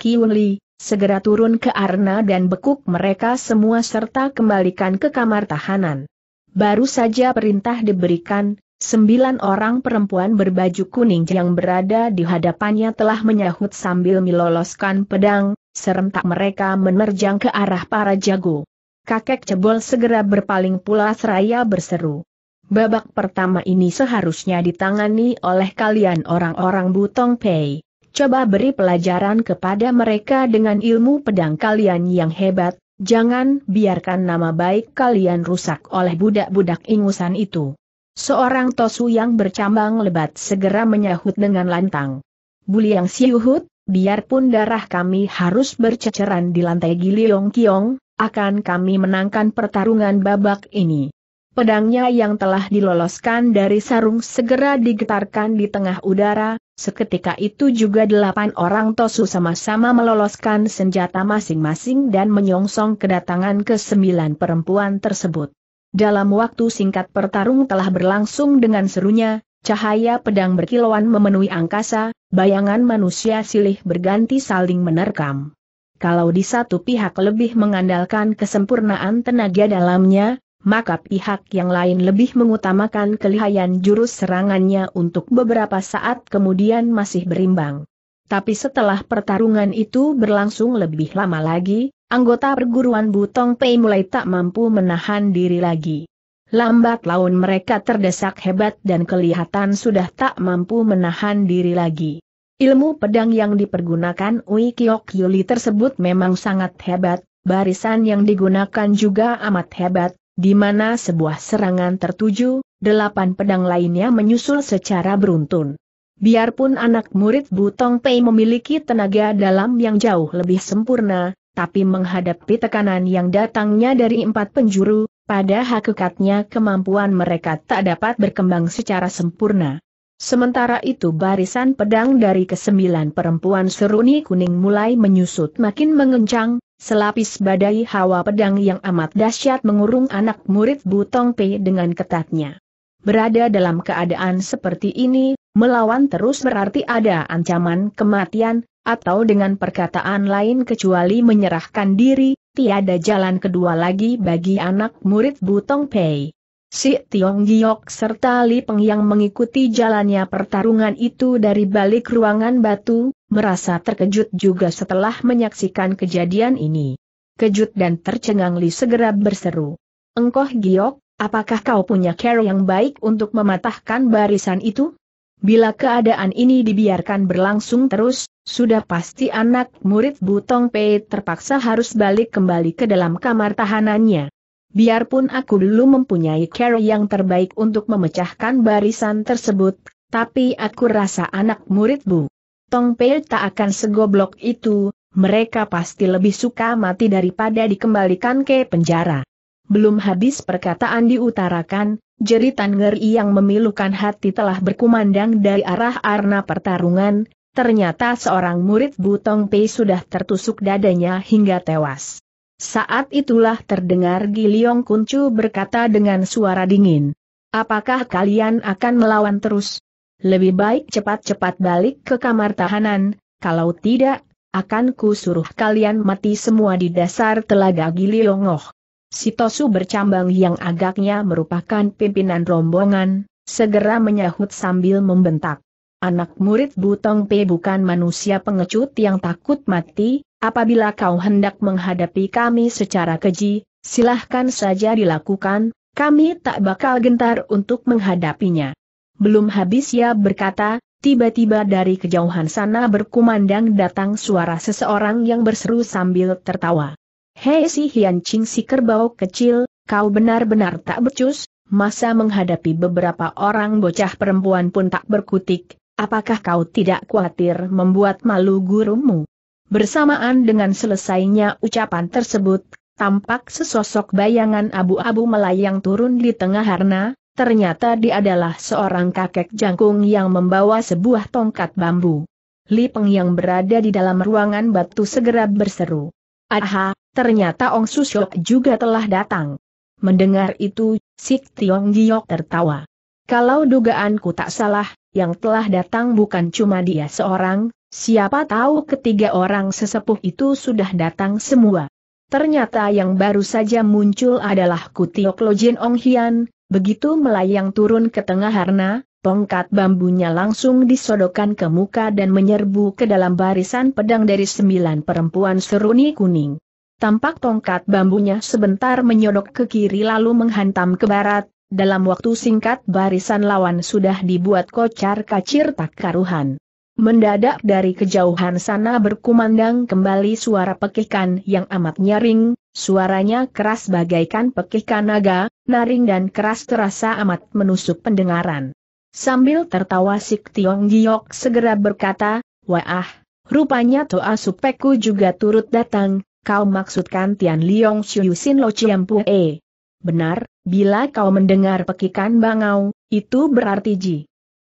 segera turun ke arna dan bekuk mereka semua serta kembalikan ke kamar tahanan. Baru saja perintah diberikan, sembilan orang perempuan berbaju kuning yang berada di hadapannya telah menyahut sambil meloloskan pedang, serentak mereka menerjang ke arah para jago. Kakek cebol segera berpaling pula seraya berseru. Babak pertama ini seharusnya ditangani oleh kalian orang-orang Butong Pei coba beri pelajaran kepada mereka dengan ilmu pedang kalian yang hebat, jangan biarkan nama baik kalian rusak oleh budak-budak ingusan itu. Seorang Tosu yang bercambang lebat segera menyahut dengan lantang. Buliang Siuhut, biarpun darah kami harus berceceran di lantai Giliong Kiong, akan kami menangkan pertarungan babak ini. Pedangnya yang telah diloloskan dari sarung segera digetarkan di tengah udara, seketika itu juga delapan orang Tosu sama-sama meloloskan senjata masing-masing dan menyongsong kedatangan ke sembilan perempuan tersebut. Dalam waktu singkat pertarung telah berlangsung dengan serunya, cahaya pedang berkilauan memenuhi angkasa, bayangan manusia silih berganti saling menerkam. Kalau di satu pihak lebih mengandalkan kesempurnaan tenaga dalamnya, maka pihak yang lain lebih mengutamakan kelihayan jurus serangannya untuk beberapa saat kemudian masih berimbang. Tapi setelah pertarungan itu berlangsung lebih lama lagi, anggota perguruan Butong Pei mulai tak mampu menahan diri lagi. Lambat laun mereka terdesak hebat dan kelihatan sudah tak mampu menahan diri lagi. Ilmu pedang yang dipergunakan Ui Kiok Yuli tersebut memang sangat hebat, barisan yang digunakan juga amat hebat, di mana sebuah serangan tertuju, delapan pedang lainnya menyusul secara beruntun. Biarpun anak murid Butong Pei memiliki tenaga dalam yang jauh lebih sempurna, tapi menghadapi tekanan yang datangnya dari empat penjuru, pada hakikatnya kemampuan mereka tak dapat berkembang secara sempurna. Sementara itu barisan pedang dari kesembilan perempuan seruni kuning mulai menyusut makin mengencang, Selapis badai hawa pedang yang amat dahsyat mengurung anak murid Butong Pei dengan ketatnya. Berada dalam keadaan seperti ini, melawan terus berarti ada ancaman kematian, atau dengan perkataan lain kecuali menyerahkan diri, tiada jalan kedua lagi bagi anak murid Butong Pei. Si Tiong Giok serta Li Peng yang mengikuti jalannya pertarungan itu dari balik ruangan batu, merasa terkejut juga setelah menyaksikan kejadian ini. Kejut dan tercengang Li segera berseru. Engkoh Giok, apakah kau punya care yang baik untuk mematahkan barisan itu? Bila keadaan ini dibiarkan berlangsung terus, sudah pasti anak murid Butong Pei terpaksa harus balik kembali ke dalam kamar tahanannya. Biarpun aku dulu mempunyai cara yang terbaik untuk memecahkan barisan tersebut, tapi aku rasa anak murid Bu Tong Pei tak akan segoblok itu, mereka pasti lebih suka mati daripada dikembalikan ke penjara. Belum habis perkataan diutarakan, jeritan ngeri yang memilukan hati telah berkumandang dari arah arna pertarungan, ternyata seorang murid Bu Tong Pei sudah tertusuk dadanya hingga tewas. Saat itulah terdengar Giliong Kuncu berkata dengan suara dingin. Apakah kalian akan melawan terus? Lebih baik cepat-cepat balik ke kamar tahanan, kalau tidak, akan ku suruh kalian mati semua di dasar telaga Giliongoh. Sitosu bercambang yang agaknya merupakan pimpinan rombongan, segera menyahut sambil membentak. Anak murid Butong P bukan manusia pengecut yang takut mati, Apabila kau hendak menghadapi kami secara keji, silahkan saja dilakukan, kami tak bakal gentar untuk menghadapinya. Belum habis ia berkata, tiba-tiba dari kejauhan sana berkumandang datang suara seseorang yang berseru sambil tertawa. Hei si Hian Ching si kerbau kecil, kau benar-benar tak becus, masa menghadapi beberapa orang bocah perempuan pun tak berkutik, apakah kau tidak khawatir membuat malu gurumu? Bersamaan dengan selesainya ucapan tersebut, tampak sesosok bayangan abu-abu melayang turun di tengah harna, ternyata dia adalah seorang kakek jangkung yang membawa sebuah tongkat bambu. Li Peng yang berada di dalam ruangan batu segera berseru. Aha, ternyata Ong Susyok juga telah datang. Mendengar itu, Sik Tiong Giok tertawa. Kalau dugaanku tak salah, yang telah datang bukan cuma dia seorang, Siapa tahu ketiga orang sesepuh itu sudah datang semua. Ternyata yang baru saja muncul adalah Kutiok Lojin Ong Hian, begitu melayang turun ke tengah harna, tongkat bambunya langsung disodokan ke muka dan menyerbu ke dalam barisan pedang dari sembilan perempuan seruni kuning. Tampak tongkat bambunya sebentar menyodok ke kiri lalu menghantam ke barat, dalam waktu singkat barisan lawan sudah dibuat kocar kacir tak karuhan. Mendadak dari kejauhan sana berkumandang kembali suara pekikan yang amat nyaring, suaranya keras bagaikan pekikan naga, naring dan keras terasa amat menusuk pendengaran. Sambil tertawa Sik Tiong Giok segera berkata, Wah, rupanya Toa Supeku juga turut datang, kau maksudkan Tian Liong Sin Lo Chiampu E. Benar, bila kau mendengar pekikan bangau, itu berarti Ji.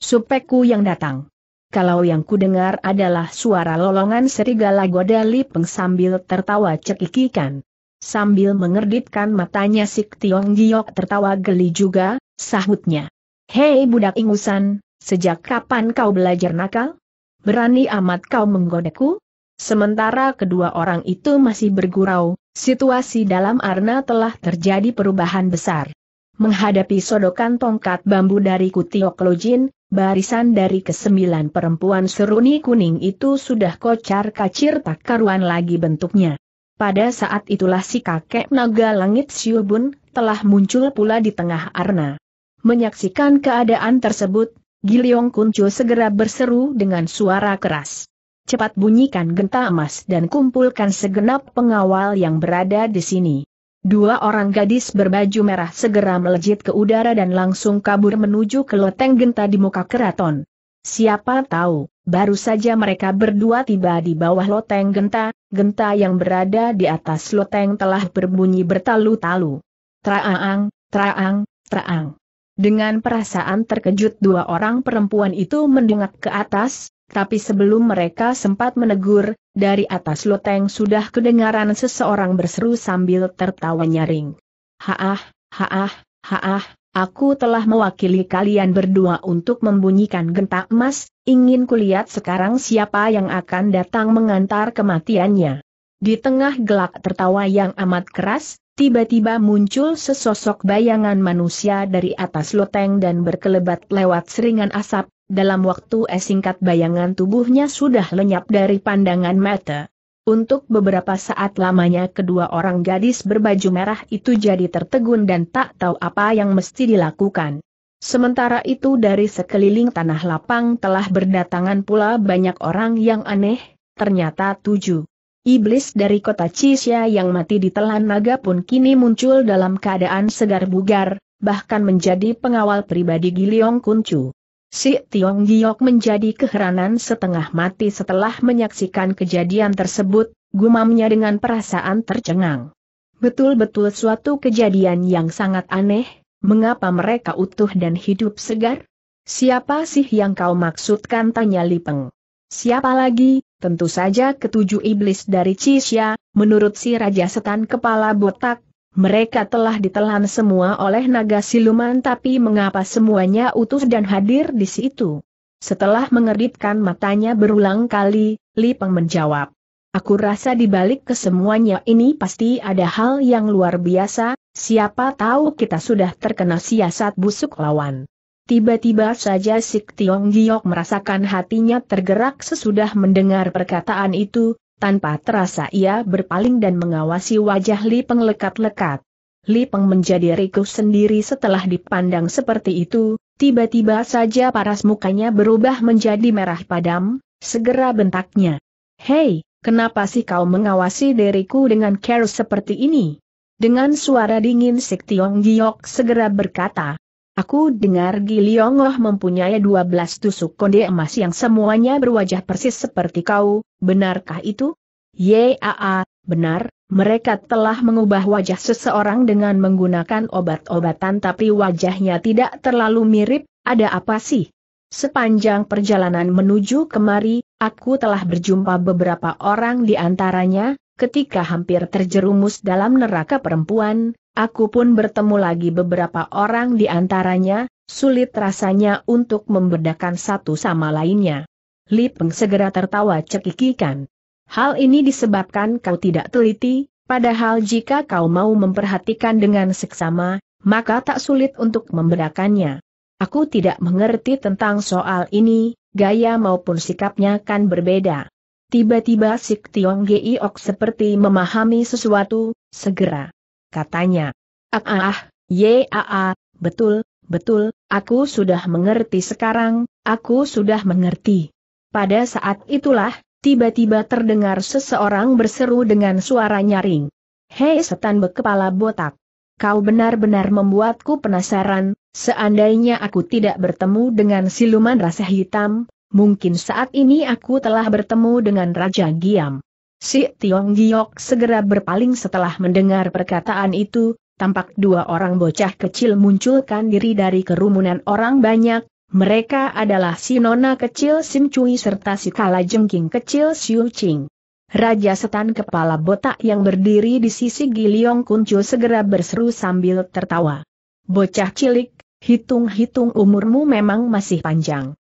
Supeku yang datang kalau yang kudengar adalah suara lolongan serigala goda Lipeng sambil tertawa cekikikan. Sambil mengerditkan matanya si Tiong Giok tertawa geli juga, sahutnya. Hei budak ingusan, sejak kapan kau belajar nakal? Berani amat kau menggodaku? Sementara kedua orang itu masih bergurau, situasi dalam arna telah terjadi perubahan besar. Menghadapi sodokan tongkat bambu dari Kutiok Lojin, Barisan dari kesembilan perempuan seruni kuning itu sudah kocar kacir tak karuan lagi bentuknya. Pada saat itulah si kakek naga langit Siubun telah muncul pula di tengah arna. Menyaksikan keadaan tersebut, Giliong Kuncu segera berseru dengan suara keras. Cepat bunyikan genta emas dan kumpulkan segenap pengawal yang berada di sini. Dua orang gadis berbaju merah segera melejit ke udara dan langsung kabur menuju ke loteng genta di muka keraton. Siapa tahu, baru saja mereka berdua tiba di bawah loteng genta, genta yang berada di atas loteng telah berbunyi bertalu-talu. Traang, traang, traang. Dengan perasaan terkejut dua orang perempuan itu mendengar ke atas, tapi sebelum mereka sempat menegur, dari atas loteng sudah kedengaran seseorang berseru sambil tertawa nyaring. Haah, haah, haah, aku telah mewakili kalian berdua untuk membunyikan gentak emas, ingin kulihat sekarang siapa yang akan datang mengantar kematiannya. Di tengah gelak tertawa yang amat keras, Tiba-tiba muncul sesosok bayangan manusia dari atas loteng dan berkelebat lewat seringan asap, dalam waktu es singkat bayangan tubuhnya sudah lenyap dari pandangan mata. Untuk beberapa saat lamanya kedua orang gadis berbaju merah itu jadi tertegun dan tak tahu apa yang mesti dilakukan. Sementara itu dari sekeliling tanah lapang telah berdatangan pula banyak orang yang aneh, ternyata tujuh. Iblis dari kota Cisya yang mati ditelan naga pun kini muncul dalam keadaan segar bugar, bahkan menjadi pengawal pribadi Giliong Kuncu. Si Tiong Giok menjadi keheranan setengah mati setelah menyaksikan kejadian tersebut, gumamnya dengan perasaan tercengang. Betul-betul suatu kejadian yang sangat aneh, mengapa mereka utuh dan hidup segar? Siapa sih yang kau maksudkan tanya Lipeng. Siapa lagi, tentu saja ketujuh iblis dari Cisya, menurut si Raja Setan Kepala Botak, mereka telah ditelan semua oleh naga siluman tapi mengapa semuanya utuh dan hadir di situ? Setelah mengeritkan matanya berulang kali, Li Peng menjawab. Aku rasa di balik kesemuanya ini pasti ada hal yang luar biasa, siapa tahu kita sudah terkena siasat busuk lawan. Tiba-tiba saja Sik Tiong Giok merasakan hatinya tergerak sesudah mendengar perkataan itu, tanpa terasa ia berpaling dan mengawasi wajah Li Peng lekat-lekat. Li Peng menjadi rikuh sendiri setelah dipandang seperti itu, tiba-tiba saja paras mukanya berubah menjadi merah padam, segera bentaknya. Hei, kenapa sih kau mengawasi diriku dengan care seperti ini? Dengan suara dingin Sik Tiong Giok segera berkata, Aku dengar Giliongoh mempunyai 12 tusuk konde emas yang semuanya berwajah persis seperti kau, benarkah itu? Yaa, benar, mereka telah mengubah wajah seseorang dengan menggunakan obat-obatan tapi wajahnya tidak terlalu mirip, ada apa sih? Sepanjang perjalanan menuju kemari, aku telah berjumpa beberapa orang di antaranya, ketika hampir terjerumus dalam neraka perempuan, Aku pun bertemu lagi beberapa orang di antaranya, sulit rasanya untuk membedakan satu sama lainnya. Li segera tertawa cekikikan. Hal ini disebabkan kau tidak teliti, padahal jika kau mau memperhatikan dengan seksama, maka tak sulit untuk membedakannya. Aku tidak mengerti tentang soal ini, gaya maupun sikapnya kan berbeda. Tiba-tiba Sik Tiong Giok seperti memahami sesuatu, segera katanya. Ah, ah, ah, ye, ah, ah, betul, betul, aku sudah mengerti sekarang, aku sudah mengerti. Pada saat itulah, tiba-tiba terdengar seseorang berseru dengan suara nyaring. Hei setan berkepala botak. Kau benar-benar membuatku penasaran, seandainya aku tidak bertemu dengan siluman rasa hitam, mungkin saat ini aku telah bertemu dengan Raja Giam. Si Tiong Giok segera berpaling setelah mendengar perkataan itu, tampak dua orang bocah kecil munculkan diri dari kerumunan orang banyak, mereka adalah si Nona kecil Sim Cui serta si Kala Jengking kecil Siu Ching. Raja setan kepala botak yang berdiri di sisi Giliong Kuncu segera berseru sambil tertawa. Bocah cilik, hitung-hitung umurmu memang masih panjang.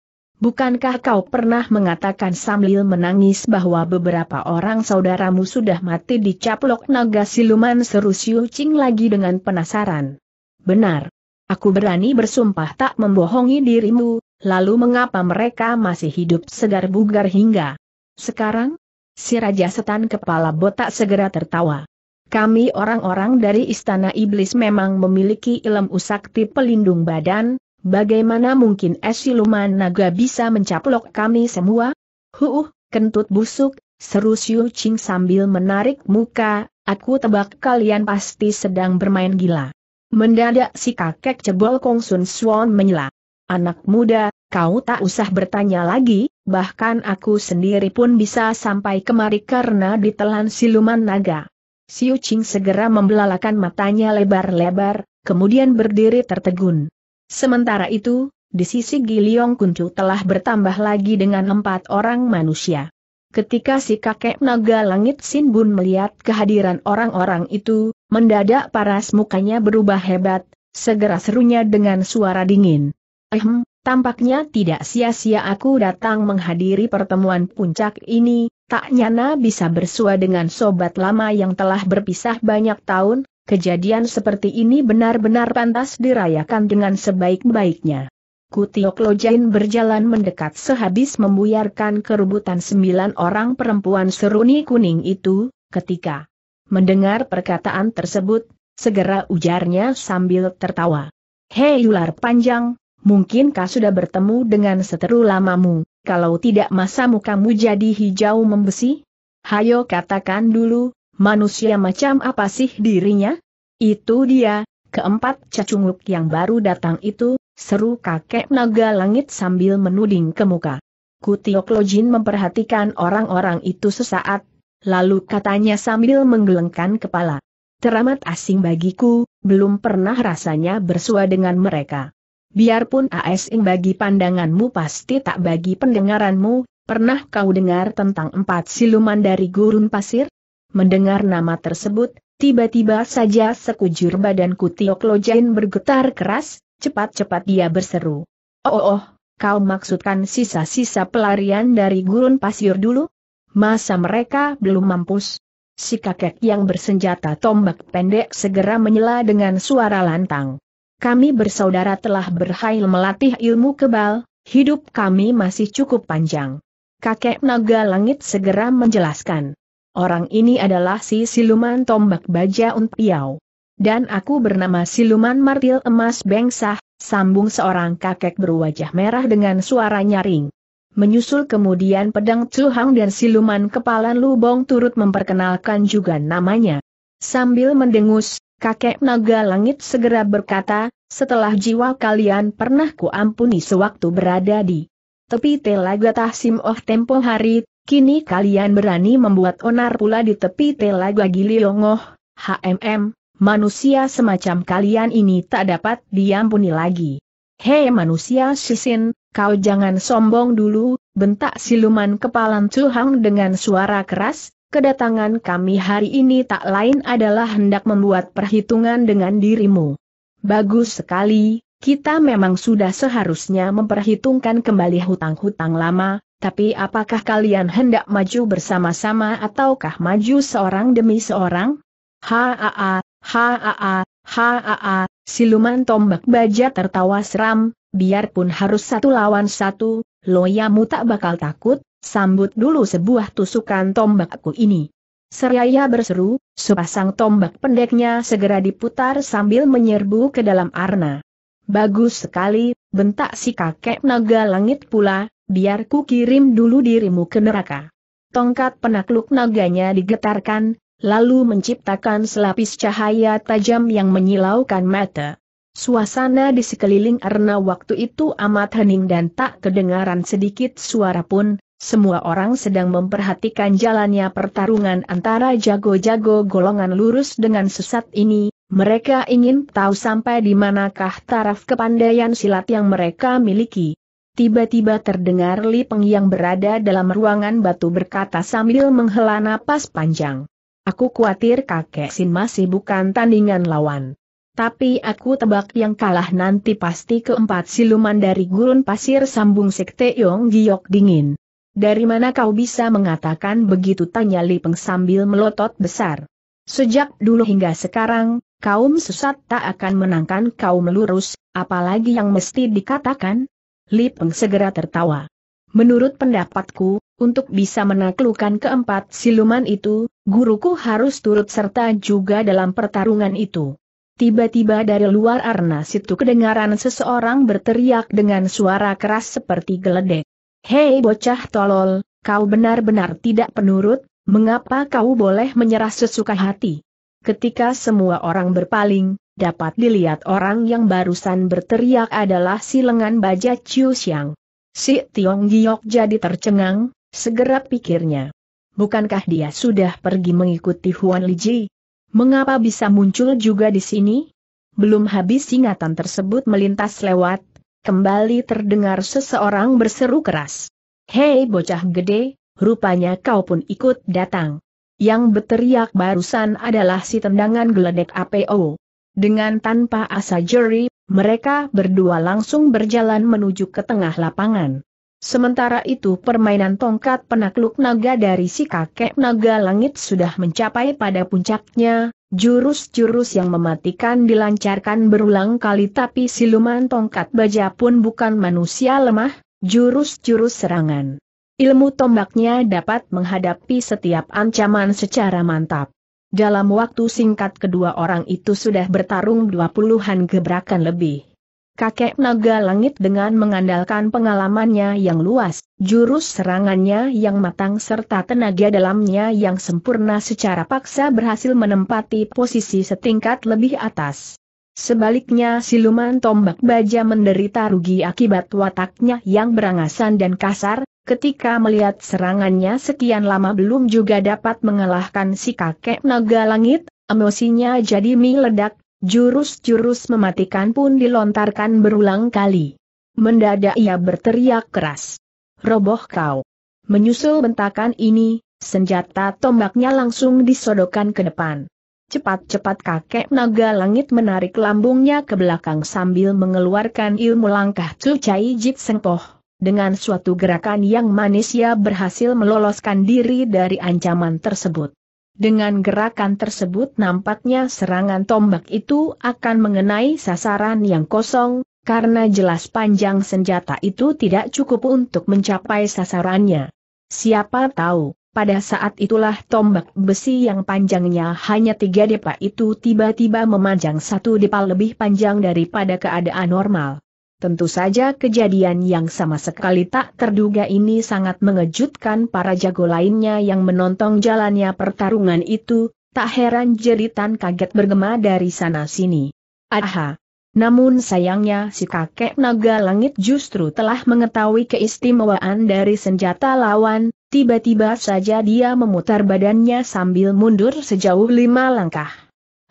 Bukankah kau pernah mengatakan sambil menangis bahwa beberapa orang saudaramu sudah mati di caplok naga siluman seru Siu Ching lagi dengan penasaran? Benar. Aku berani bersumpah tak membohongi dirimu, lalu mengapa mereka masih hidup segar bugar hingga sekarang? Si Raja Setan Kepala Botak segera tertawa. Kami orang-orang dari Istana Iblis memang memiliki ilmu sakti pelindung badan, Bagaimana mungkin es siluman naga bisa mencaplok kami semua? Huuh, kentut busuk, seru Xiu Qing sambil menarik muka, aku tebak kalian pasti sedang bermain gila. Mendadak si kakek cebol Kong Sun Suan menyela. Anak muda, kau tak usah bertanya lagi, bahkan aku sendiri pun bisa sampai kemari karena ditelan siluman naga. Siu Qing segera membelalakan matanya lebar-lebar, kemudian berdiri tertegun. Sementara itu, di sisi Giliong Kuncu telah bertambah lagi dengan empat orang manusia. Ketika si kakek naga langit Sinbun melihat kehadiran orang-orang itu, mendadak paras mukanya berubah hebat, segera serunya dengan suara dingin. Ehm, tampaknya tidak sia-sia aku datang menghadiri pertemuan puncak ini, tak nyana bisa bersua dengan sobat lama yang telah berpisah banyak tahun, Kejadian seperti ini benar-benar pantas dirayakan dengan sebaik-baiknya. Kutiok Lojain berjalan mendekat sehabis membuyarkan kerubutan sembilan orang perempuan seruni kuning itu, ketika mendengar perkataan tersebut, segera ujarnya sambil tertawa. Hei ular panjang, mungkinkah sudah bertemu dengan seteru lamamu, kalau tidak masa mukamu jadi hijau membesi? Hayo katakan dulu, manusia macam apa sih dirinya? Itu dia, keempat cacunguk yang baru datang itu, seru kakek naga langit sambil menuding ke muka. Kutiok Lojin memperhatikan orang-orang itu sesaat, lalu katanya sambil menggelengkan kepala. Teramat asing bagiku, belum pernah rasanya bersua dengan mereka. Biarpun asing bagi pandanganmu pasti tak bagi pendengaranmu, pernah kau dengar tentang empat siluman dari gurun pasir? Mendengar nama tersebut, tiba-tiba saja sekujur badanku Tiok Lojain bergetar keras, cepat-cepat dia berseru. Oh, oh, oh, kau maksudkan sisa-sisa pelarian dari gurun pasir dulu? Masa mereka belum mampus? Si kakek yang bersenjata tombak pendek segera menyela dengan suara lantang. Kami bersaudara telah berhail melatih ilmu kebal, hidup kami masih cukup panjang. Kakek naga langit segera menjelaskan. Orang ini adalah si siluman tombak baja Unpiau. Dan aku bernama siluman martil emas bengsah, sambung seorang kakek berwajah merah dengan suara nyaring. Menyusul kemudian pedang Cuhang dan siluman kepala lubong turut memperkenalkan juga namanya. Sambil mendengus, kakek naga langit segera berkata, setelah jiwa kalian pernah kuampuni sewaktu berada di tepi telaga Tahsim Oh tempo hari, Kini kalian berani membuat onar pula di tepi telaga Giliongoh, HMM, manusia semacam kalian ini tak dapat diampuni lagi. Hei manusia sisin, kau jangan sombong dulu, bentak siluman kepalan Cuhang dengan suara keras, kedatangan kami hari ini tak lain adalah hendak membuat perhitungan dengan dirimu. Bagus sekali, kita memang sudah seharusnya memperhitungkan kembali hutang-hutang lama, tapi apakah kalian hendak maju bersama-sama ataukah maju seorang demi seorang? Haa, haa, haa, siluman tombak baja tertawa seram, biarpun harus satu lawan satu, loyamu tak bakal takut, sambut dulu sebuah tusukan tombakku ini. Seraya berseru, sepasang tombak pendeknya segera diputar sambil menyerbu ke dalam arna. Bagus sekali, bentak si kakek naga langit pula, biar ku kirim dulu dirimu ke neraka. Tongkat penakluk naganya digetarkan, lalu menciptakan selapis cahaya tajam yang menyilaukan mata. Suasana di sekeliling Arna waktu itu amat hening dan tak kedengaran sedikit suara pun, semua orang sedang memperhatikan jalannya pertarungan antara jago-jago golongan lurus dengan sesat ini, mereka ingin tahu sampai di manakah taraf kepandaian silat yang mereka miliki. Tiba-tiba terdengar Li Peng yang berada dalam ruangan batu berkata sambil menghela napas panjang. Aku khawatir kakek Sin masih bukan tandingan lawan. Tapi aku tebak yang kalah nanti pasti keempat siluman dari gurun pasir sambung sekte Yong Giok dingin. Dari mana kau bisa mengatakan begitu tanya Li Peng sambil melotot besar. Sejak dulu hingga sekarang, kaum sesat tak akan menangkan kaum lurus, apalagi yang mesti dikatakan, Li Peng segera tertawa. Menurut pendapatku, untuk bisa menaklukkan keempat siluman itu, guruku harus turut serta juga dalam pertarungan itu. Tiba-tiba dari luar arnas itu kedengaran seseorang berteriak dengan suara keras seperti geledek. Hei bocah tolol, kau benar-benar tidak penurut, mengapa kau boleh menyerah sesuka hati? Ketika semua orang berpaling, dapat dilihat orang yang barusan berteriak adalah si lengan baja Chiu Xiang. Si Tiong Giok jadi tercengang, segera pikirnya. Bukankah dia sudah pergi mengikuti Huan Li Liji? Mengapa bisa muncul juga di sini? Belum habis ingatan tersebut melintas lewat, kembali terdengar seseorang berseru keras. Hei bocah gede, rupanya kau pun ikut datang. Yang berteriak barusan adalah si tendangan geledek APO. Dengan tanpa asa jeri, mereka berdua langsung berjalan menuju ke tengah lapangan. Sementara itu permainan tongkat penakluk naga dari si kakek naga langit sudah mencapai pada puncaknya, jurus-jurus yang mematikan dilancarkan berulang kali tapi siluman tongkat baja pun bukan manusia lemah, jurus-jurus serangan Ilmu tombaknya dapat menghadapi setiap ancaman secara mantap. Dalam waktu singkat kedua orang itu sudah bertarung dua puluhan gebrakan lebih. Kakek naga langit dengan mengandalkan pengalamannya yang luas, jurus serangannya yang matang serta tenaga dalamnya yang sempurna secara paksa berhasil menempati posisi setingkat lebih atas. Sebaliknya siluman tombak baja menderita rugi akibat wataknya yang berangasan dan kasar, Ketika melihat serangannya sekian lama belum juga dapat mengalahkan si kakek naga langit, emosinya jadi meledak, jurus-jurus mematikan pun dilontarkan berulang kali. Mendadak ia berteriak keras. Roboh kau! Menyusul bentakan ini, senjata tombaknya langsung disodokkan ke depan. Cepat-cepat kakek naga langit menarik lambungnya ke belakang sambil mengeluarkan ilmu langkah Cucai jip Jit Sengpoh. Dengan suatu gerakan yang manis ia berhasil meloloskan diri dari ancaman tersebut. Dengan gerakan tersebut nampaknya serangan tombak itu akan mengenai sasaran yang kosong, karena jelas panjang senjata itu tidak cukup untuk mencapai sasarannya. Siapa tahu, pada saat itulah tombak besi yang panjangnya hanya tiga depa itu tiba-tiba memanjang satu depa lebih panjang daripada keadaan normal. Tentu saja kejadian yang sama sekali tak terduga ini sangat mengejutkan para jago lainnya yang menonton jalannya pertarungan itu, tak heran jeritan kaget bergema dari sana-sini. Aha! Namun sayangnya si kakek naga langit justru telah mengetahui keistimewaan dari senjata lawan, tiba-tiba saja dia memutar badannya sambil mundur sejauh lima langkah.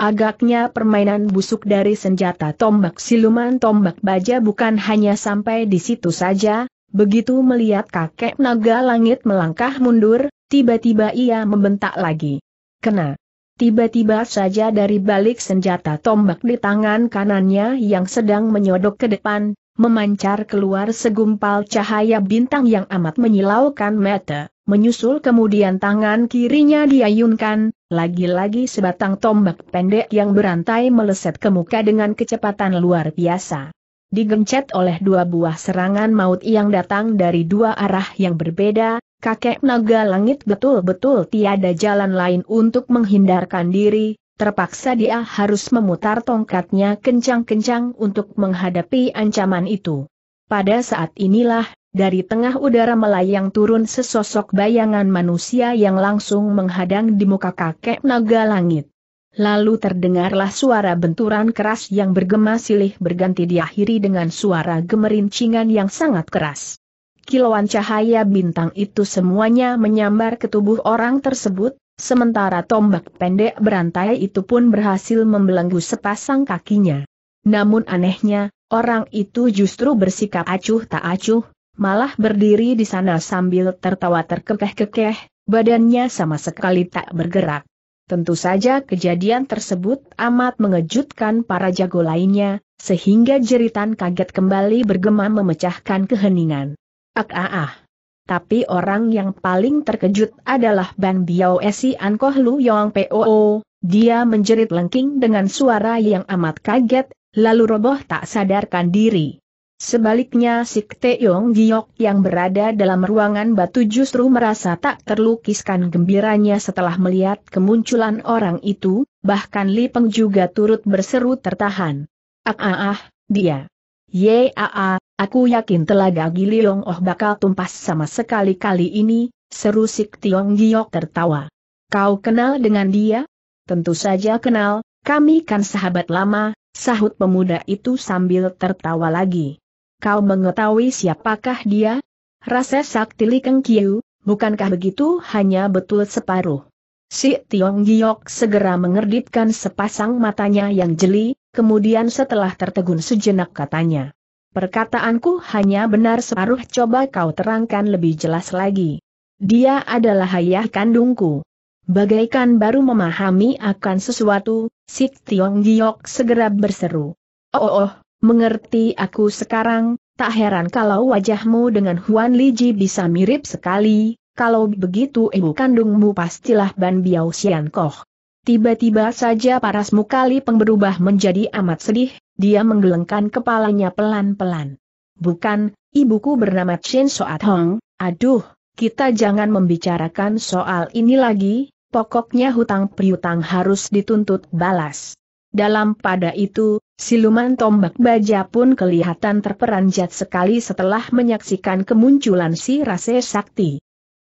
Agaknya permainan busuk dari senjata tombak siluman tombak baja bukan hanya sampai di situ saja, begitu melihat kakek naga langit melangkah mundur, tiba-tiba ia membentak lagi. Kena. Tiba-tiba saja dari balik senjata tombak di tangan kanannya yang sedang menyodok ke depan, memancar keluar segumpal cahaya bintang yang amat menyilaukan mata, menyusul kemudian tangan kirinya diayunkan, lagi-lagi sebatang tombak pendek yang berantai meleset ke muka dengan kecepatan luar biasa. Digencet oleh dua buah serangan maut yang datang dari dua arah yang berbeda, kakek naga langit betul-betul tiada jalan lain untuk menghindarkan diri, terpaksa dia harus memutar tongkatnya kencang-kencang untuk menghadapi ancaman itu. Pada saat inilah, dari tengah udara melayang turun sesosok bayangan manusia yang langsung menghadang di muka kakek naga langit. Lalu terdengarlah suara benturan keras yang bergema silih berganti diakhiri dengan suara gemerincingan yang sangat keras. Kilauan cahaya bintang itu semuanya menyambar ke tubuh orang tersebut, sementara tombak pendek berantai itu pun berhasil membelenggu sepasang kakinya. Namun anehnya, orang itu justru bersikap acuh tak acuh, malah berdiri di sana sambil tertawa terkekeh-kekeh, badannya sama sekali tak bergerak. Tentu saja kejadian tersebut amat mengejutkan para jago lainnya, sehingga jeritan kaget kembali bergema memecahkan keheningan. Ak ah ah. Tapi orang yang paling terkejut adalah Ban Biao Si Ankoh Lu Yong Poo, dia menjerit lengking dengan suara yang amat kaget, lalu roboh tak sadarkan diri. Sebaliknya Sik Teong Giok yang berada dalam ruangan batu justru merasa tak terlukiskan gembiranya setelah melihat kemunculan orang itu, bahkan Li Peng juga turut berseru tertahan. Ah ah ah, dia. Yaa, ah, ah, aku yakin telaga Yong Oh bakal tumpas sama sekali kali ini, seru Sik Tiong Giok tertawa. Kau kenal dengan dia? Tentu saja kenal, kami kan sahabat lama, sahut pemuda itu sambil tertawa lagi. Kau mengetahui siapakah dia? Rasa sakti Li Keng Kiu, bukankah begitu hanya betul separuh? Si Tiong Giok segera mengerdipkan sepasang matanya yang jeli, kemudian setelah tertegun sejenak katanya. Perkataanku hanya benar separuh coba kau terangkan lebih jelas lagi. Dia adalah ayah kandungku. Bagaikan baru memahami akan sesuatu, Si Tiong Giok segera berseru. Oh, oh, oh mengerti aku sekarang, tak heran kalau wajahmu dengan Huan Liji bisa mirip sekali, kalau begitu ibu kandungmu pastilah Ban Biao Xian Koh. Tiba-tiba saja paras muka mukali berubah menjadi amat sedih, dia menggelengkan kepalanya pelan-pelan. Bukan, ibuku bernama Chen Soat Hong, aduh, kita jangan membicarakan soal ini lagi, pokoknya hutang piutang harus dituntut balas. Dalam pada itu, siluman tombak baja pun kelihatan terperanjat sekali setelah menyaksikan kemunculan si Rase Sakti.